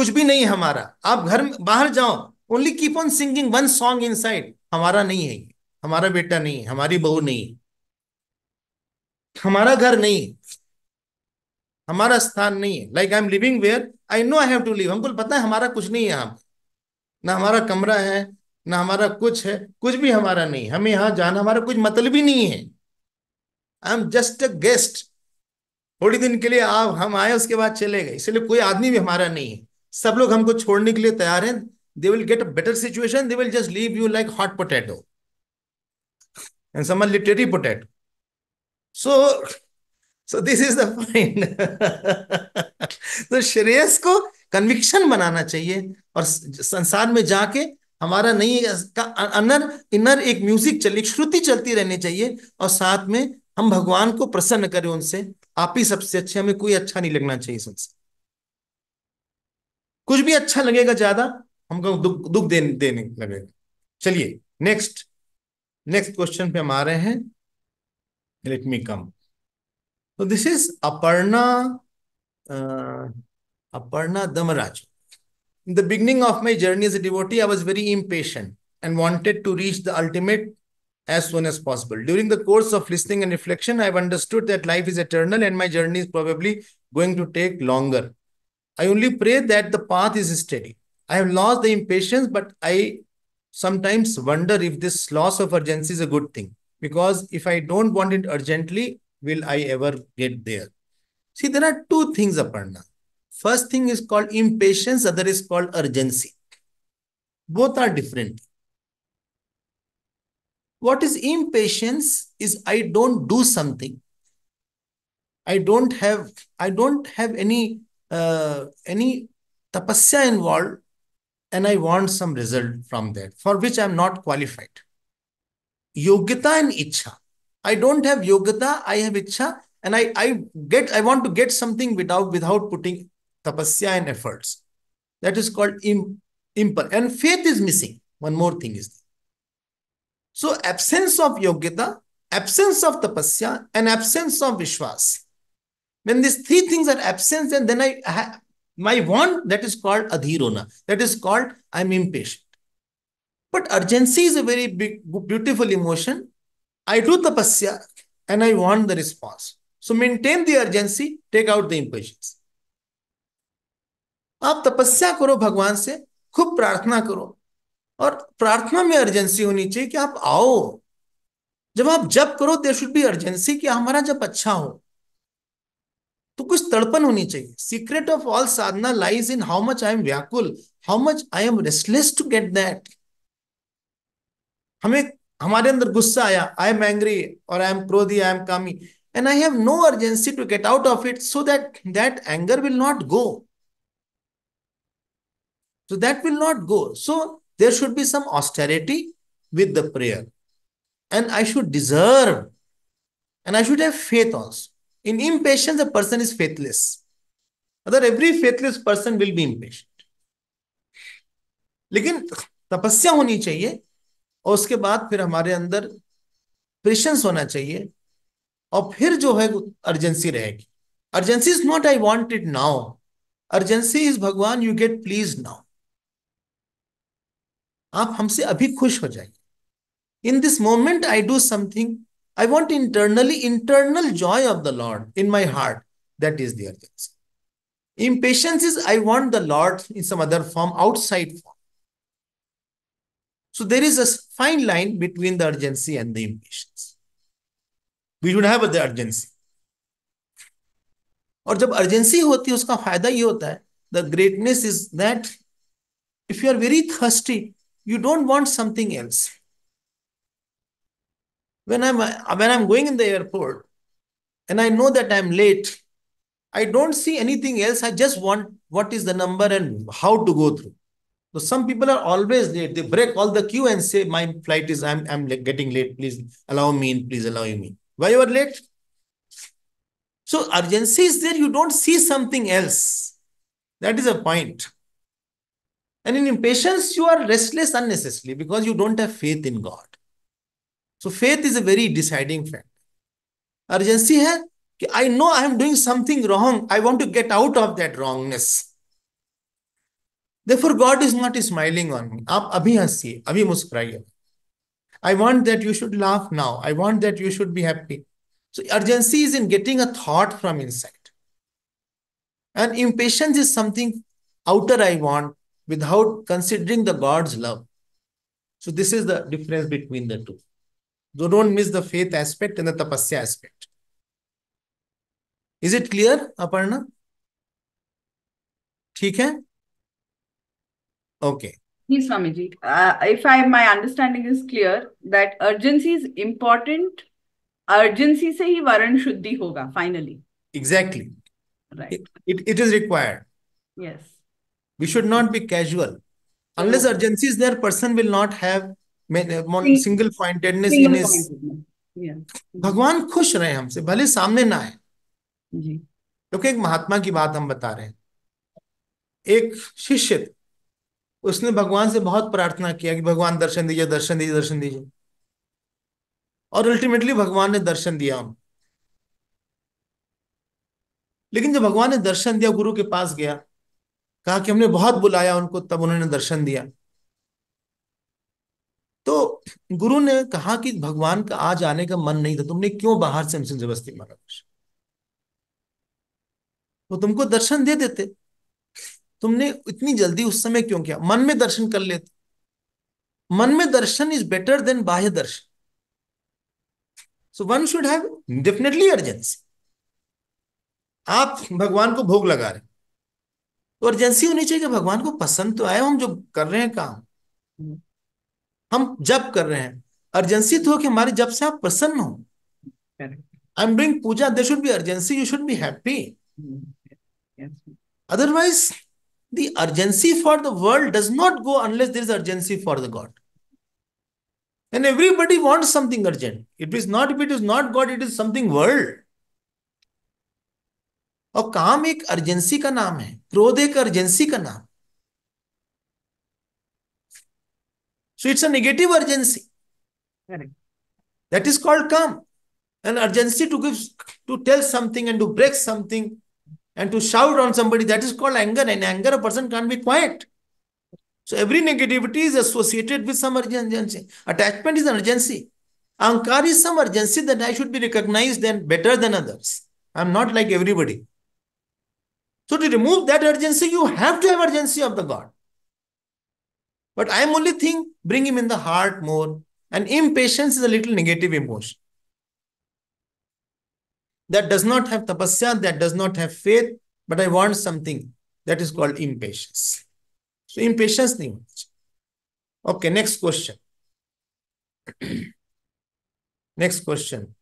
कुछ भी नहीं हमारा आप घर बाहर जाओ only keep on singing one song in inside हमारा नहीं है हमारा बेटा नहीं हमारी बहू नहीं हमारा घर नहीं है हमारा स्थान नहीं है like I am living where I know I have to live हमको पता है हमारा कुछ नहीं है यहाँ ना हमारा कमरा है ना हमारा कुछ है कुछ भी हमारा नहीं हमें यहाँ जाना हमारा कुछ मतलब ही नहीं है I am just a guest थोड़ी दिन के लिए आप हम आए उसके बाद चले गए इसलिए कोई आदमी भी हमारा नहीं है सब लोग हमको छोड़ने के लिए तैयार हैं they will get a better situation they will just leave you like hot potato and summer potato so so this is the point तो श्रेयस को कन्विक्शन बनाना चाहिए और संसार में जाके हमारा नहीं का अनर इनर एक म्यूजिक चली श्रुति चलती रहनी चाहिए और साथ में हम भगवान को प्रसन्न करें उनसे आप ही सबसे अच्छे हमें कोई अच्छा नहीं लगना चाहिए सबसे कुछ भी अच्छा लगेगा ज्यादा हमको दुख दुख देने देने लगेगा चलिए नेक्स्ट नेक्स्ट क्वेश्चन पे हम आ रहे हैं Let me come. So this is Aparna, uh, Aparna Damaraj. In the beginning of my journey as a devotee, I was very impatient and wanted to reach the ultimate as soon as possible. During the course of listening and reflection, I've understood that life is eternal and my journey is probably going to take longer. I only pray that the path is steady. I have lost the impatience, but I sometimes wonder if this loss of urgency is a good thing. Because if I don't want it urgently, will I ever get there? See, there are two things, Aparna. First thing is called impatience, other is called urgency. Both are different. What is impatience is I don't do something. I don't have, I don't have any uh, any tapasya involved and I want some result from that for which I'm not qualified. Yogita and Icha. I don't have yogita. I have Icha, and I, I get I want to get something without without putting tapasya and efforts. That is called imp, And faith is missing. One more thing is there. So absence of yogita, absence of tapasya, and absence of vishwas. When these three things are absent, and then I have my want that is called adhirona. That is called I'm impatient. But urgency is a very big, beautiful emotion. I do tapasya and I want the response. So maintain the urgency, take out the impatience. आप तपस्या करो भगवान से खूब प्रार्थना करो और प्रार्थना में अर्जेंसी होनी चाहिए कि आप आओ जब आप जब करो देर शुड बी अर्जेंसी कि हमारा जब अच्छा हो तो कुछ तड़पन होनी चाहिए secret of all sadhana lies in how much I am व्याकुल how much I am restless to get that हमें हमारे अंदर गुस्सा आया आई एम एंग्री और आई एम क्रोधी आई एम कामी and I have no urgency to get out of it so that that anger will not go so that will not go so there should be some austerity with the prayer and I should deserve and I should have faith also in him a person is faithless other every faithless person will be him लेकिन तपस्या होनी चाहिए और उसके बाद फिर हमारे अंदर पेशेंस होना चाहिए और फिर जो है अर्जेंसी रहेगी urgency is not I want it now urgency is Bhagwan you get please now आप हमसे अभी खुश हो जाइए in this moment I do something I want internally internal joy of the lord in my heart that is the urgency patience is I want the lord in some other form outside form So there is a fine line between the urgency and the impatience. We should have the urgency. और जब urgency होती है उसका फायदा ये होता है the greatness is that you you are very thirsty you don't want something when I'm when I'm going in the airport and I know that I'm late, I don't see anything else. I just want what is the number and how to go through. So some people are always late. They break all the queue and say, my flight is, I'm, I'm getting late. Please allow me in. Please allow me. Why you are late? So urgency is there. You don't see something else. That is a point. And in impatience, you are restless unnecessarily because you don't have faith in God. So faith is a very deciding factor. Urgency hai, I know I am doing something wrong. I want to get out of that wrongness. Therefore, God is not smiling on me. आप abhi I want that you should laugh now. I want that you should be happy. So urgency is in getting a thought from inside. And impatience is something outer I want without considering the God's love. So this is the difference between the two. So don't miss the faith aspect and the tapasya aspect. Is it clear, Aparna? ठीक है Okay. Please, Swamiji. Uh, if I my understanding is clear, that urgency is important. Urgency से ही वर्ण शुद्धि होगा finally. Exactly. Right. It, it, it is required. Yes. We should not be casual. Unless urgency is there, person will not have single pointedness single in his. Yeah. भगवान खुश रहे हमसे भले सामने ना आए जी क्योंकि एक महात्मा की बात हम बता रहे हैं एक शिष्य थे उसने भगवान से बहुत प्रार्थना किया कि भगवान दर्शन दीजिए दर्शन दीजिए दर्शन दीजिए और अल्टीमेटली भगवान ने दर्शन दिया लेकिन जब भगवान ने दर्शन दिया गुरु के पास गया कहा कि हमने बहुत बुलाया उनको तब उन्होंने दर्शन दिया तो गुरु ने कहा कि भगवान का आज आने का मन नहीं था तुमने क्यों बाहर से हमसे जबरदस्ती मारा तो तुमको दर्शन दे देते तुमने इतनी जल्दी उस समय क्यों किया मन में दर्शन कर लेते मन में दर्शन इज बेटर देन बाह्य दर्शन so one should have definitely urgency आप भगवान को भोग लगा रहे तो अर्जेंसी होनी चाहिए कि भगवान को पसंद तो आए हम जो कर रहे हैं काम हम जब कर रहे हैं अर्जेंसी तो हो कि हमारे जब से आप प्रसन्न हो I am doing puja they should be urgency you should be happy otherwise the urgency for the world does not go unless there is urgency for the God. And everybody wants something urgent. It is not, if it is not God, it is something world. और काम एक urgency का नाम है क्रोध एक urgency का नाम so it's a negative urgency that is called kaam an urgency to give to tell something and to break something and to shout on somebody, that is called anger. And anger, a person can't be quiet. So every negativity is associated with some urgency. Attachment is an urgency. Ankar is some urgency that I should be recognized and better than others. I'm not like everybody. So to remove that urgency, you have to have urgency of the God. But I'm only thing bring him in the heart more. And impatience is a little negative emotion that does not have tapasya, that does not have faith, but I want something. That is called impatience. So impatience Okay, next question. next question.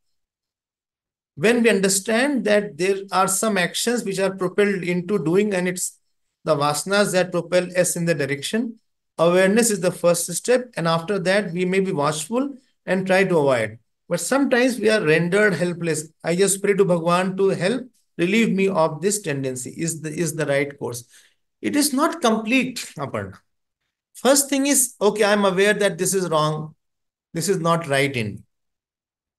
When we understand that there are some actions which are propelled into doing and it's the vasanas that propel us in the direction, awareness is the first step and after that we may be watchful and try to avoid. But sometimes we are rendered helpless. I just pray to Bhagwan to help relieve me of this tendency is the, is the right course. It is not complete, Aparna. First thing is, okay, I'm aware that this is wrong. This is not right in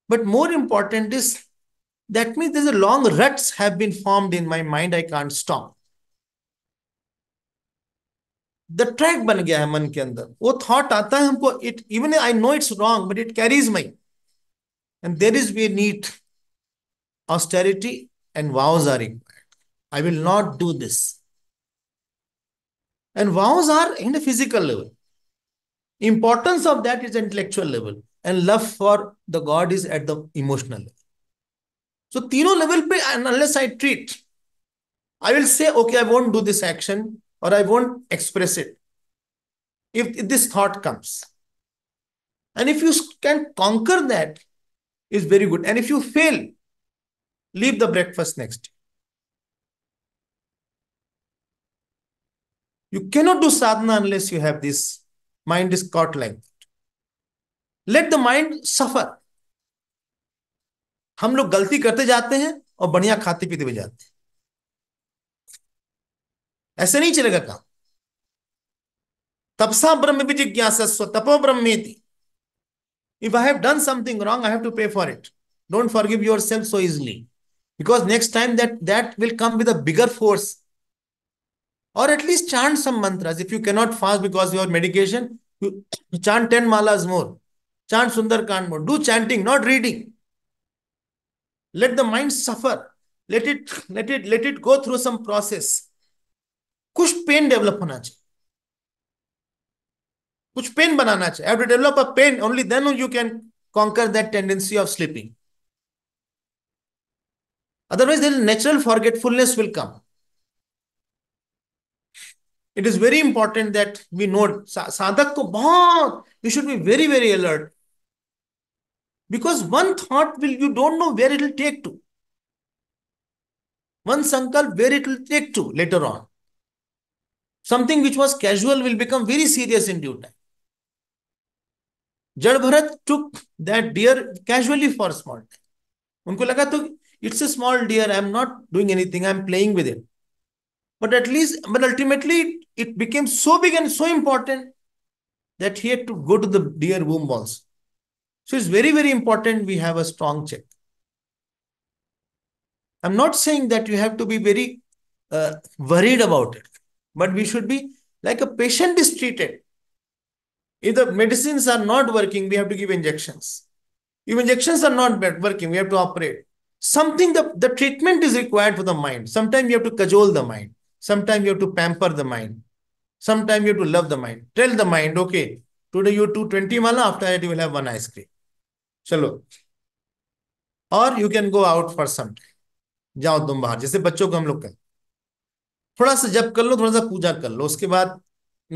But more important is, that means there's a long ruts have been formed in my mind. I can't stop. The track बन गया है मन के अंदर वो thought आता है हमको it even I know it's wrong but it carries my and there is we need austerity and vows are required. I will not do this. And vows are in the physical level. Importance of that is intellectual level. And love for the God is at the emotional level. So tino level pe, unless I treat, I will say, okay, I won't do this action or I won't express it. If, if this thought comes. And if you can conquer that, is very good. And if you fail, leave the breakfast next. You cannot do sadhana unless you have this mind is caught like that. Let the mind suffer. हम लोग गलती करते जाते हैं और बढ़िया खाते पीते भी जाते हैं ऐसे नहीं चलेगा काम तपसा ब्रह्म भी जिज्ञास तपो ब्रह्मी थी If I have done something wrong, I have to pay for it. Don't forgive yourself so easily. Because next time that, that will come with a bigger force. Or at least chant some mantras. If you cannot fast because your medication, you chant 10 malas more. Chant Sundar Khan more. Do chanting, not reading. Let the mind suffer. Let it, let it, let it go through some process. कुछ pain develop होना चाहिए कुछ pain बनाना चाहिए to develop a pain only then you can conquer that tendency of sleeping otherwise दिल natural forgetfulness will come it is very important that we note साधक को बहुत you should be very very alert because one thought will you don't know where it will take to one sankalp where it will take to later on something which was casual will become very serious in due time Jada Bharat took that deer casually for small time उनको लगा तो it's a small deer I am not doing anything I am playing with it but at least but ultimately it became so big and so important that he had to go to the deer womb also. So it's very, very important we have a strong check. I'm not saying that you have to be very uh, worried about it, but we should be like a patient is treated. If the medicines are not working, we have to give injections. If injections are not working, we have to operate. Something, the, the treatment is required for the mind. Sometimes you have to cajole the mind. Sometimes you have to pamper the mind. Sometimes you have to love the mind. Tell the mind, okay, today you do 20 mala, after that you will have one ice cream. Chalo. Or you can go out for some time. Jao tum bahar. जैसे बच्चों को हम लोग करें थोड़ा सा जब कर लो थोड़ा सा पूजा कर लो उसके बाद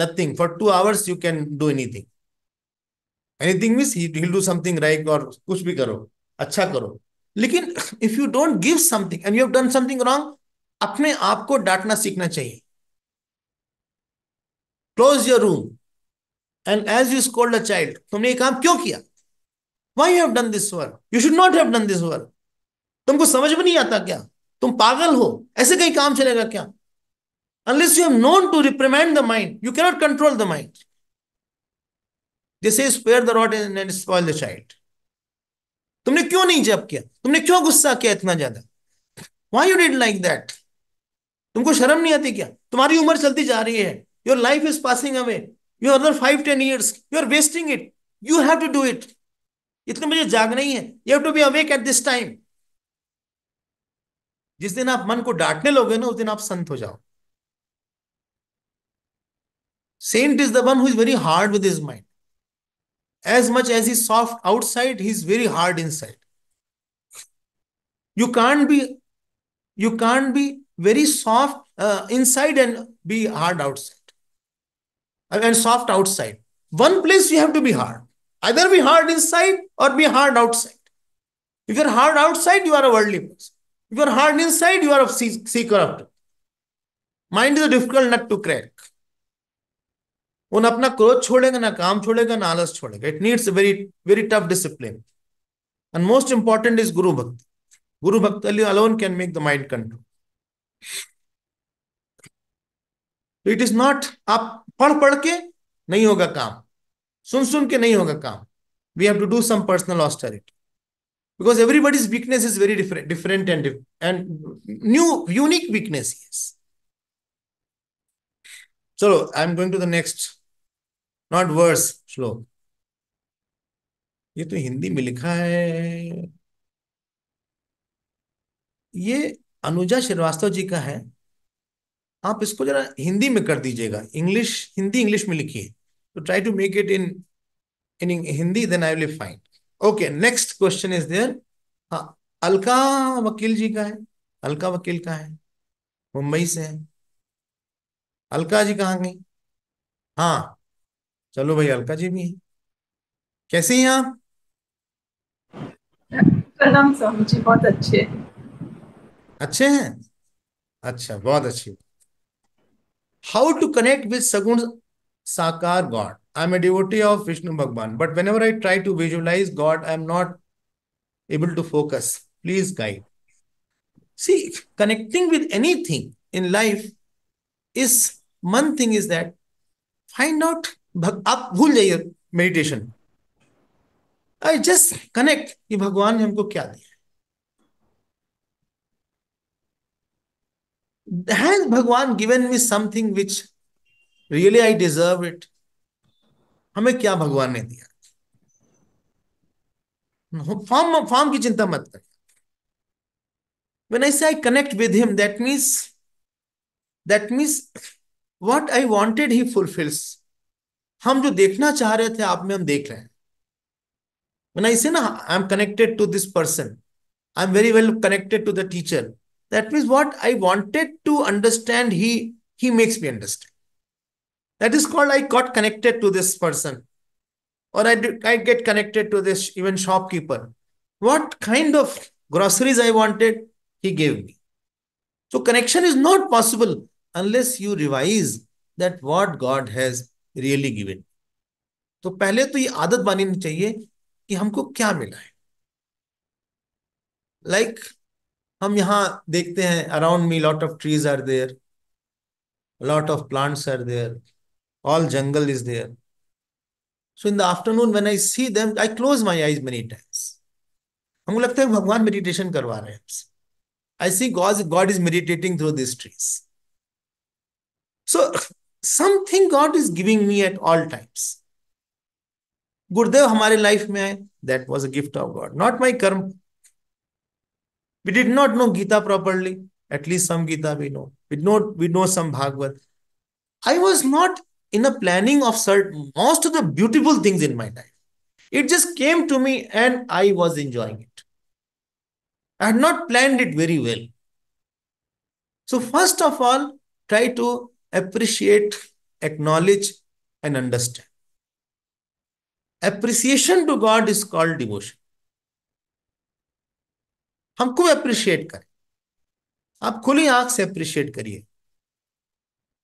nothing. For two hours, you can do anything. Anything means he, he'll do something right or कुछ भी करो अच्छा करो लेकिन if you don't give something and you have done something wrong अपने आप को डांटना सीखना चाहिए close your room and as you scold a child तुमने ये काम क्यों किया why you have done this work you should not have done this work तुमको समझ में नहीं आता क्या तुम पागल हो ऐसे कहीं काम चलेगा क्या Unless you have known to reprimand the mind, you cannot control the mind. They say, spare the rod and spoil the child. तुमने क्यों नहीं जब किया तुमने क्यों गुस्सा किया इतना ज्यादा why you did like that तुमको शर्म नहीं आती क्या तुम्हारी उम्र चलती जा रही है your life is passing away you other five ten years you are wasting it you have to do it इतने मुझे जागना ही है you have to be awake at this time जिस दिन आप मन को डांटने लोगे ना उस दिन आप संत हो जाओ Saint is the one who is very hard with his mind. As much as he's soft outside, he's very hard inside. You can't be, you can't be very soft uh, inside and be hard outside. And soft outside. One place you have to be hard. Either be hard inside or be hard outside. If you're hard outside, you are a worldly person. If you're hard inside, you are a seeker of truth. Mind is a difficult nut to crack. वो ना अपना क्रोध छोड़ेगा ना काम छोड़ेगा ना आलस छोड़ेगा it needs very very tough discipline and most important is guru bhakti guru bhakt alone can make the mind control it is not आप पढ़ पढ़ के नहीं होगा काम सुन सुन के नहीं होगा काम we have to do some personal austerity because everybody's weakness is very different different and and new unique weakness चलो I am going to the next not verse shloka ये तो हिंदी में लिखा है ये अनुजा श्रीवास्तव जी का है आप इसको जरा हिंदी में कर दीजिएगा इंग्लिश हिंदी इंग्लिश में लिखिए तो try to make it in in Hindi then I will find okay next question is there हाँ अलका वकील जी का है अलका वकील का है मुंबई से है अलका जी कहाँ गई हाँ चलो भाई अलका जी भी हैं हैं आप प्रणाम स्वामी जी बहुत अच्छे अच्छे हैं अच्छा बहुत अच्छी how to connect with saguna sakar God I am a devotee of Vishnu Bhagwan but whenever I try to visualise God I am not able to focus please guide see connecting with anything in life is main thing is that find out भग, आप भूल जाइए meditation I just connect कि भगवान ने हमको क्या दिया Has Bhagwan given me something which really I deserve it हमें क्या भगवान ने दिया फॉर्म फॉर्म की चिंता मत कर when i say i connect with him that means that means what i wanted he fulfills हम जो देखना चाह रहे थे आप में हम देख रहे हैं मैंने इसे ना I am connected to this person I am very well connected to the teacher that mean what I wanted to understand he he makes me understand that is called I got connected to this person और I I get connected to this even shopkeeper what kind of groceries I wanted he gave me so connection is not possible unless you revise that what God has really given तो पहले तो ये आदत बनी चाहिए कि हमको क्या मिला है लाइक like, हम यहां देखते हैं around me lot of trees are there lot of plants are there all jungle is there so in the afternoon when I see them I close my eyes many times हमको लगता है भगवान meditation करवा रहे हैं I see God God is meditating through this trees so something God is giving me at all times. Gurudev हमारे life में that was a gift of God, not my karma. We did not know Gita properly. At least some Gita we know. We know we know some Bhagavad. I was not in a planning of most of the beautiful things in my life. It just came to me and I was enjoying it. I had not planned it very well. So, first of all, try to appreciate, acknowledge, and understand. Appreciation to God is called devotion. हमको appreciate करें आप खुली आंख से appreciate करिए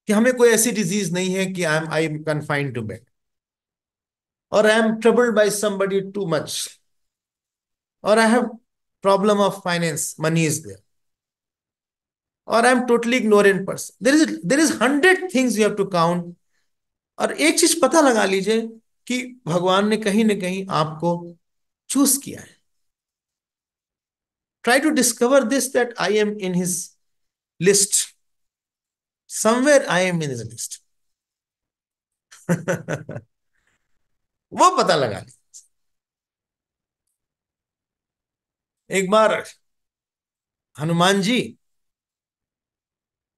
कि हमें कोई ऐसी डिजीज नहीं है कि I am I am confined to bed और I am troubled by somebody too much और I have problem of finance money is there और I am totally ignorant person there is there is hundred things you have to count और एक चीज पता लगा लीजिए कि भगवान ने कहीं ना कहीं आपको चूज किया है try to discover this that I am in his list somewhere I am in his list वो पता लगा ली एक बार हनुमान जी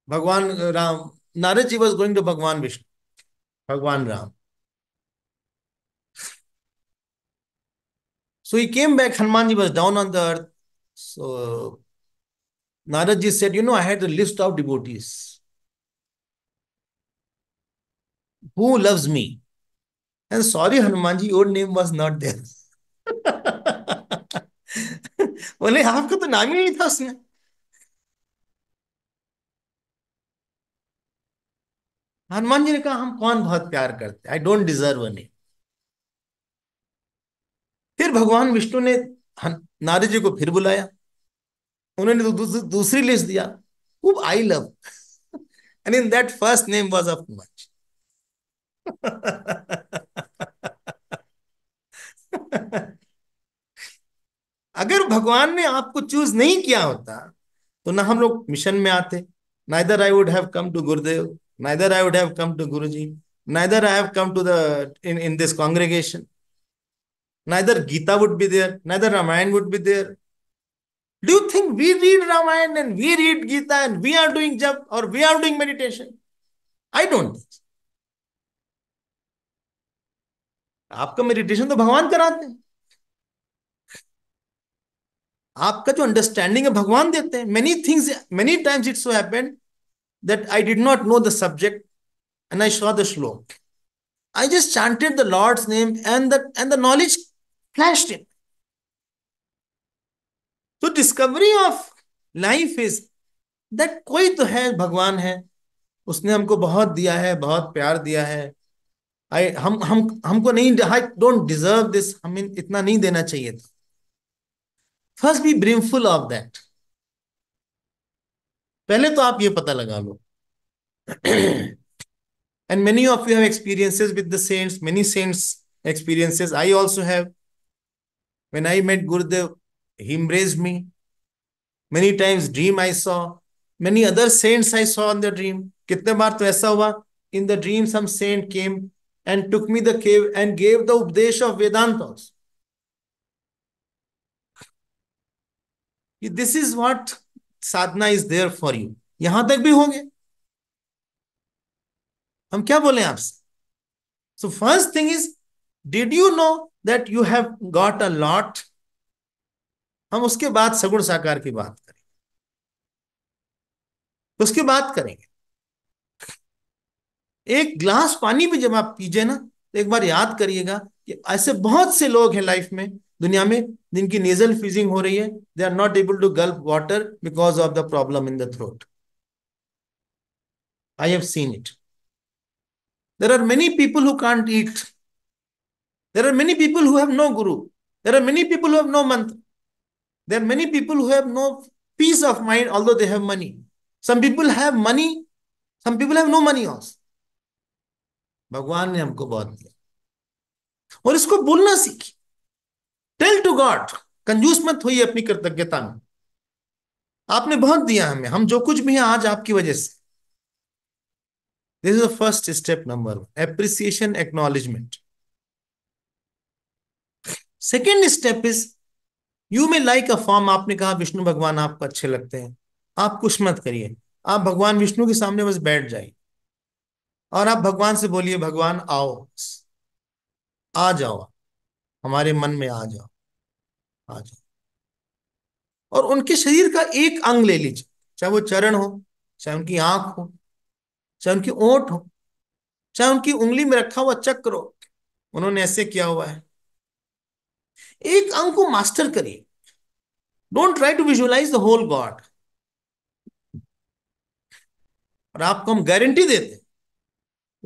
Bhagwan uh, Ram, Naraji was going to Bhagwan Vishnu, Bhagwan Ram. So he came back, Hanumanji was down on the earth. So Naraji said, You know, I had a list of devotees who loves me. And sorry, Hanumanji, your name was not there. Only half तो नाम ही नहीं था उसमें हनुमान जी ने कहा हम कौन बहुत प्यार करते आई डोंट डिजर्व एनी फिर भगवान विष्णु ने नारद जी को फिर बुलाया उन्होंने तो दूसरी दूसरी लिस्ट दिया खूब I love and in that first name was of much अगर भगवान ने आपको चूज नहीं किया होता तो ना हम लोग मिशन में आते ना इधर I would have come to Gurudev neither i would have come to guruji neither i have come to the in, in this congregation neither gita would be there neither ramayan would be there do you think we read ramayan and we read gita and we are doing jap or we are doing meditation i don't think आपका meditation तो भगवान कराते हैं आपका जो understanding है भगवान देते हैं many things many times it's so happened that I did not know the subject and I saw the shlok. I just chanted the Lord's name and the, and the knowledge flashed in. So discovery of life is that koi to hai Bhagwan hai. उसने हमको बहुत दिया है बहुत प्यार दिया है आई हम हम हमको नहीं आई डोंट डिजर्व दिस हमें इतना नहीं देना चाहिए था first be brimful of that पहले तो आप ये पता लगा लो and many of you have experiences with the saints many saints experiences I also have when I met Gurudev he embrace me many times dream I saw many other saints I saw in the dream कितने बार तो ऐसा हुआ in the dream some saint came and took me the cave and gave the उपदेश of Vedanta also this is what sadhana is there for you यहां तक भी होंगे हम क्या बोले आपसे so first thing is did you know that you have got a lot हम उसके बाद सगुण साकार की बात करेंगे उसकी बात करेंगे एक ग्लास पानी भी जब आप पीजिए ना तो एक बार याद करिएगा कि ऐसे बहुत से लोग हैं लाइफ में दुनिया में जिनकी नेजल फ्रीजिंग हो रही है they are not able to gulp water because of the problem in the throat I have seen it there are many people who can't eat there are many people who have no guru there are many people who have no mantra there are many people who have no peace of mind although they have money some people have money some people have no money also भगवान ने हमको बहुत दिया और इसको बोलना सीखी tell to God कंजूस मत हुई अपनी कृतज्ञता में आपने बहुत दिया हमें हम जो कुछ भी हैं आज आपकी वजह से this is the first step number one appreciation acknowledgement second step is you may like a form आपने कहा विष्णु भगवान आपको अच्छे लगते हैं आप कुछ मत करिए आप भगवान विष्णु के सामने बस बैठ जाइए और आप भगवान से बोलिए भगवान आओ आ जाओ हमारे मन में आ जाओ आ जाओ और उनके शरीर का एक अंग ले लीजिए चाहे वो चरण हो चाहे उनकी आंख हो चाहे उनकी ओठ हो चाहे उनकी उंगली में रखा हुआ चक्र हो उन्होंने ऐसे किया हुआ है एक अंग को मास्टर करिए don't try to visualise the whole God और आपको हम गारंटी देते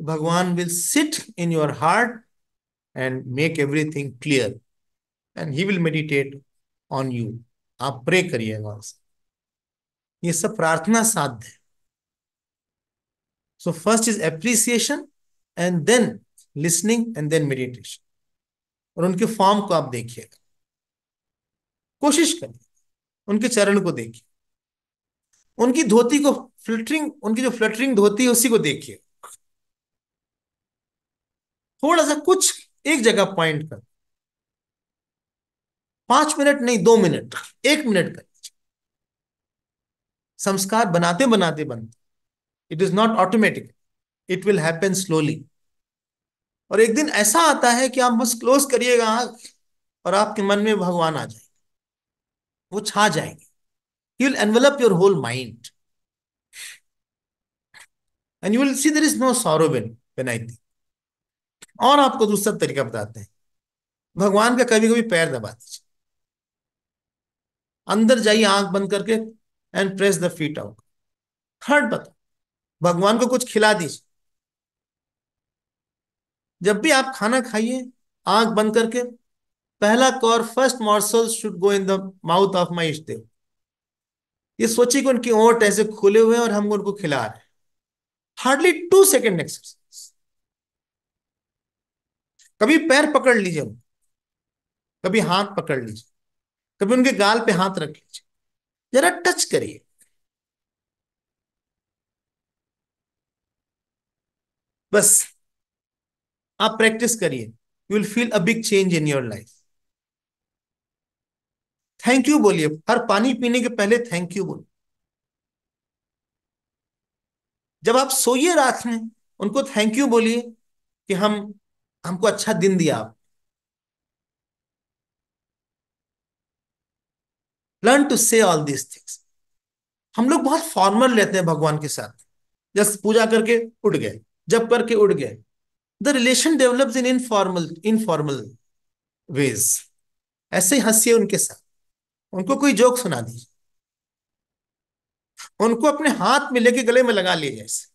Bhagwan will sit in your heart and make everything clear. And He will meditate on you. aap pray करिएगा उससे ye sab prarthana sadh hai so first is appreciation and then listening and then meditation और उनके form को आप देखिएगा कोशिश करिए उनके चरण को देखिए उनकी धोती को फ्लटरिंग उनकी जो फ्लटरिंग धोती है उसी को देखिए थोड़ा सा कुछ एक जगह पॉइंट कर पांच मिनट नहीं दो मिनट एक मिनट कर संस्कार बनाते बनाते बनते it is not automatic it will happen slowly और एक दिन ऐसा आता है कि आप बस क्लोज करिएगा आंख और आपके मन में भगवान आ जाएंगे वो छा जाएंगे you will envelop your whole mind and you will see there is no sorrow when when I think और आपको दूसरा तरीका बताते हैं भगवान का कभी कभी पैर दबा दीजिए अंदर जाइए आंख बंद करके and press the feet out third बताओ भगवान को कुछ खिला दीजिए जब भी आप खाना खाइए आंख बंद करके पहला कॉर first morsel should go in the mouth of my Ishtadev ये सोचिए कि उनकी ओट ऐसे खुले हुए हैं और हम उनको खिला रहे हैं हार्डली टू सेकेंड एक्सरसाइज कभी पैर पकड़ लीजिए उनको कभी हाथ पकड़ लीजिए कभी उनके गाल पे हाथ रख लीजिए जरा टच करिए बस आप प्रैक्टिस करिए you will feel a big change in your life thank you बोलिए हर पानी पीने के पहले थैंक यू बोलिए जब आप सोइए रात में उनको थैंक यू बोलिए कि हम हमको अच्छा दिन दिया आप learn to say all these things हम लोग बहुत फॉर्मल रहते हैं भगवान के साथ जस्ट पूजा करके उठ गए जब करके उठ गए the relation develops in informal informal ways ऐसे ही उनके साथ उनको कोई जोक सुना दीजिए उनको अपने हाथ में लेके गले में लगा लिए ऐसे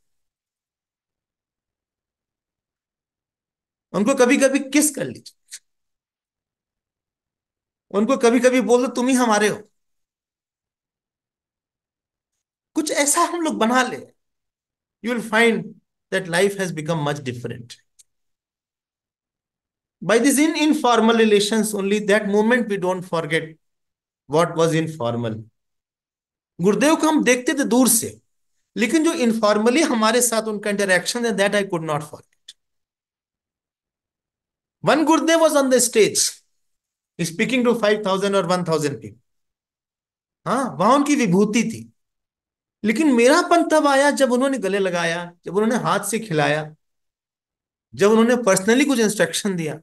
उनको कभी कभी किस कर लीजिए उनको कभी कभी बोल दो तुम ही हमारे हो कुछ ऐसा हम लोग बना ले you will find that life has become much different by this in informal relation only that moment we don't forget what was informal Gurudev को हम देखते थे दूर से लेकिन जो इनफॉर्मली हमारे साथ उनका इंटरेक्शन है that I could not forget One Gurudev was on the stage, speaking to 5,000 और 1,000 people. हाँ वहां उनकी विभूति थी लेकिन मेरा पन तब आया जब उन्होंने गले लगाया जब उन्होंने हाथ से खिलाया जब उन्होंने पर्सनली कुछ इंस्ट्रक्शन दिया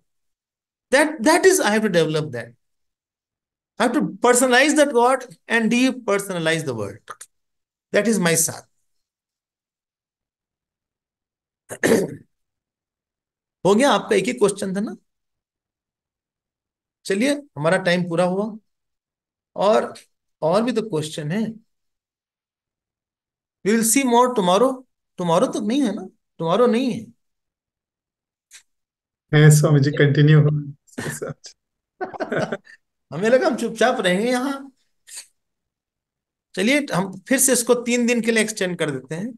that that is I have to develop that I have to personalize that God and depersonalize the world that is my साथ हो गया आपका एक ही क्वेश्चन था ना चलिए हमारा टाइम पूरा हुआ और और भी तो क्वेश्चन है we will see more tomorrow tomorrow तो नहीं है ना टुमारो नहीं है स्वामी जी कंटिन्यू हमें लगा हम चुपचाप रहेंगे यहाँ चलिए हम फिर से इसको तीन दिन के लिए एक्सटेंड कर देते हैं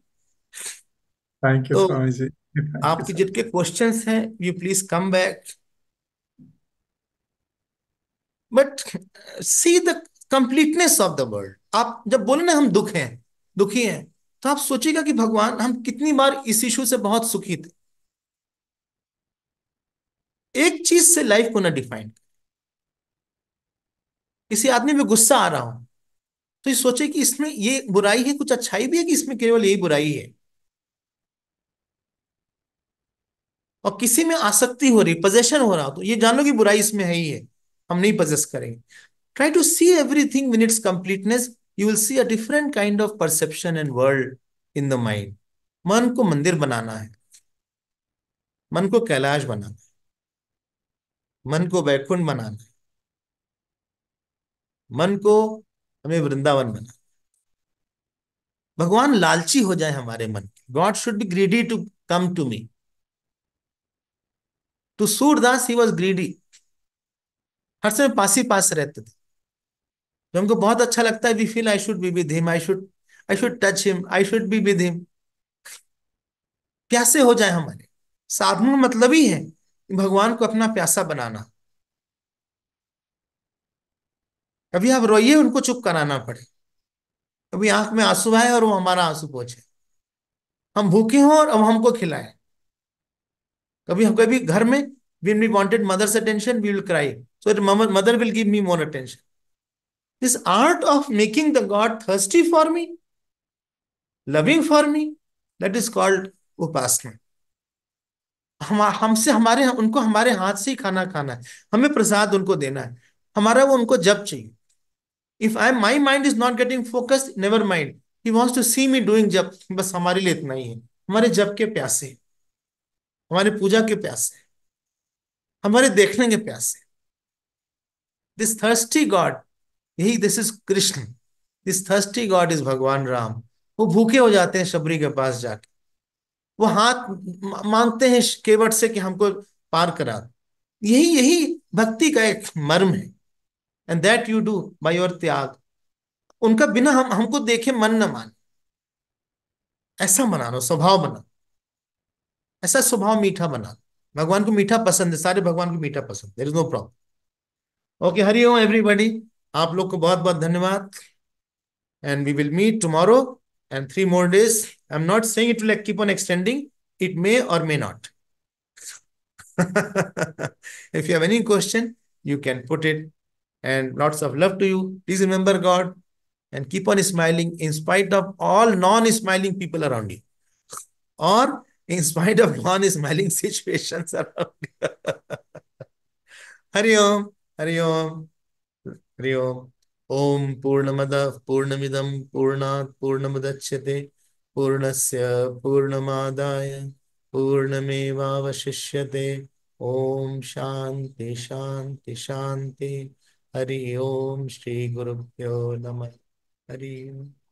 थैंक यू तो स्वामी जी आपके जितने क्वेश्चन हैं you please come back but see the completeness of the world आप जब बोले ना हम दुख हैं दुखी हैं तो आप सोचिएगा कि भगवान हम कितनी बार इस इशू से बहुत सुखी थे एक चीज से लाइफ को ना डिफाइन किसी आदमी में गुस्सा आ रहा हो तो ये सोचे कि इसमें ये बुराई है कुछ अच्छाई भी है कि इसमें केवल यही बुराई है और किसी में आसक्ति हो रही पजेशन हो रहा तो ये जान लो कि बुराई इसमें है ही है हम नहीं पजेस करेंगे try to see everything in its completeness you will see a different kind of perception and world in the mind मन को मंदिर बनाना है मन को कैलाश बनाना है मन को वैकुंठ बनाना है मन को हमें वृंदावन बनाना भगवान लालची हो जाए हमारे मन God should be greedy to come to me to Surdas he was greedy हर समय पास ही पास रहते थे तो हमको बहुत अच्छा लगता है we feel I should be with him I should I should touch him I should be with him प्यासे हो जाए हमारे साधना मतलब ही है भगवान को अपना प्यासा बनाना कभी आप रोइए उनको चुप कराना पड़े कभी आंख में आंसू आए और वो हमारा आंसू पहुंचे हम भूखे हों और अब हमको खिलाए कभी हम कभी घर में we we wanted mother's attention will cry so mother will give me more attention this art of making the God thirsty for me loving for me that is called उपासना हम हमसे हमारे उनको हमारे हाथ से ही खाना खाना है हमें प्रसाद उनको देना है हमारा वो उनको जब चाहिए if I my mind is not getting focused never mind he wants to see me doing जब बस हमारे लिए इतना ही है हमारे जब के प्यासे हैं हमारे पूजा के प्यासे हमारे देखने के प्यासे दिस थर्स्टी गॉड यही this is Krishna this thirsty God is Bhagwan Ram वो भूखे हो जाते हैं शबरी के पास जाके वो हाथ मांगते हैं केवट से कि हमको पार करा यही यही भक्ति का एक मर्म है and that you do by your त्याग उनका बिना हम हमको देखे मन न माने ऐसा मना लो स्वभाव बना ऐसा स्वभाव मीठा बना भगवान को मीठा पसंद है सारे भगवान को मीठा पसंद there is no problem okay Hari Om everybody आप लोग को बहुत बहुत धन्यवाद and we will meet tomorrow and three more days I am not saying it will keep on extending it may और may not if you have any question you can put it and lots of love to you please remember God and keep on smiling in spite of all non smiling people around you और in spite of non-smiling situations around. Hari Om Hari Om Hari Om Om पूर्णमद पूर्णमिदम पूर्णात् पूर्णमुदच्यते पूर्णस्य पूर्णमादाय पूर्णमेवावशिष्यते ओम शांति शांति शांति हरि श्री गुरुभ्यो नमः हरि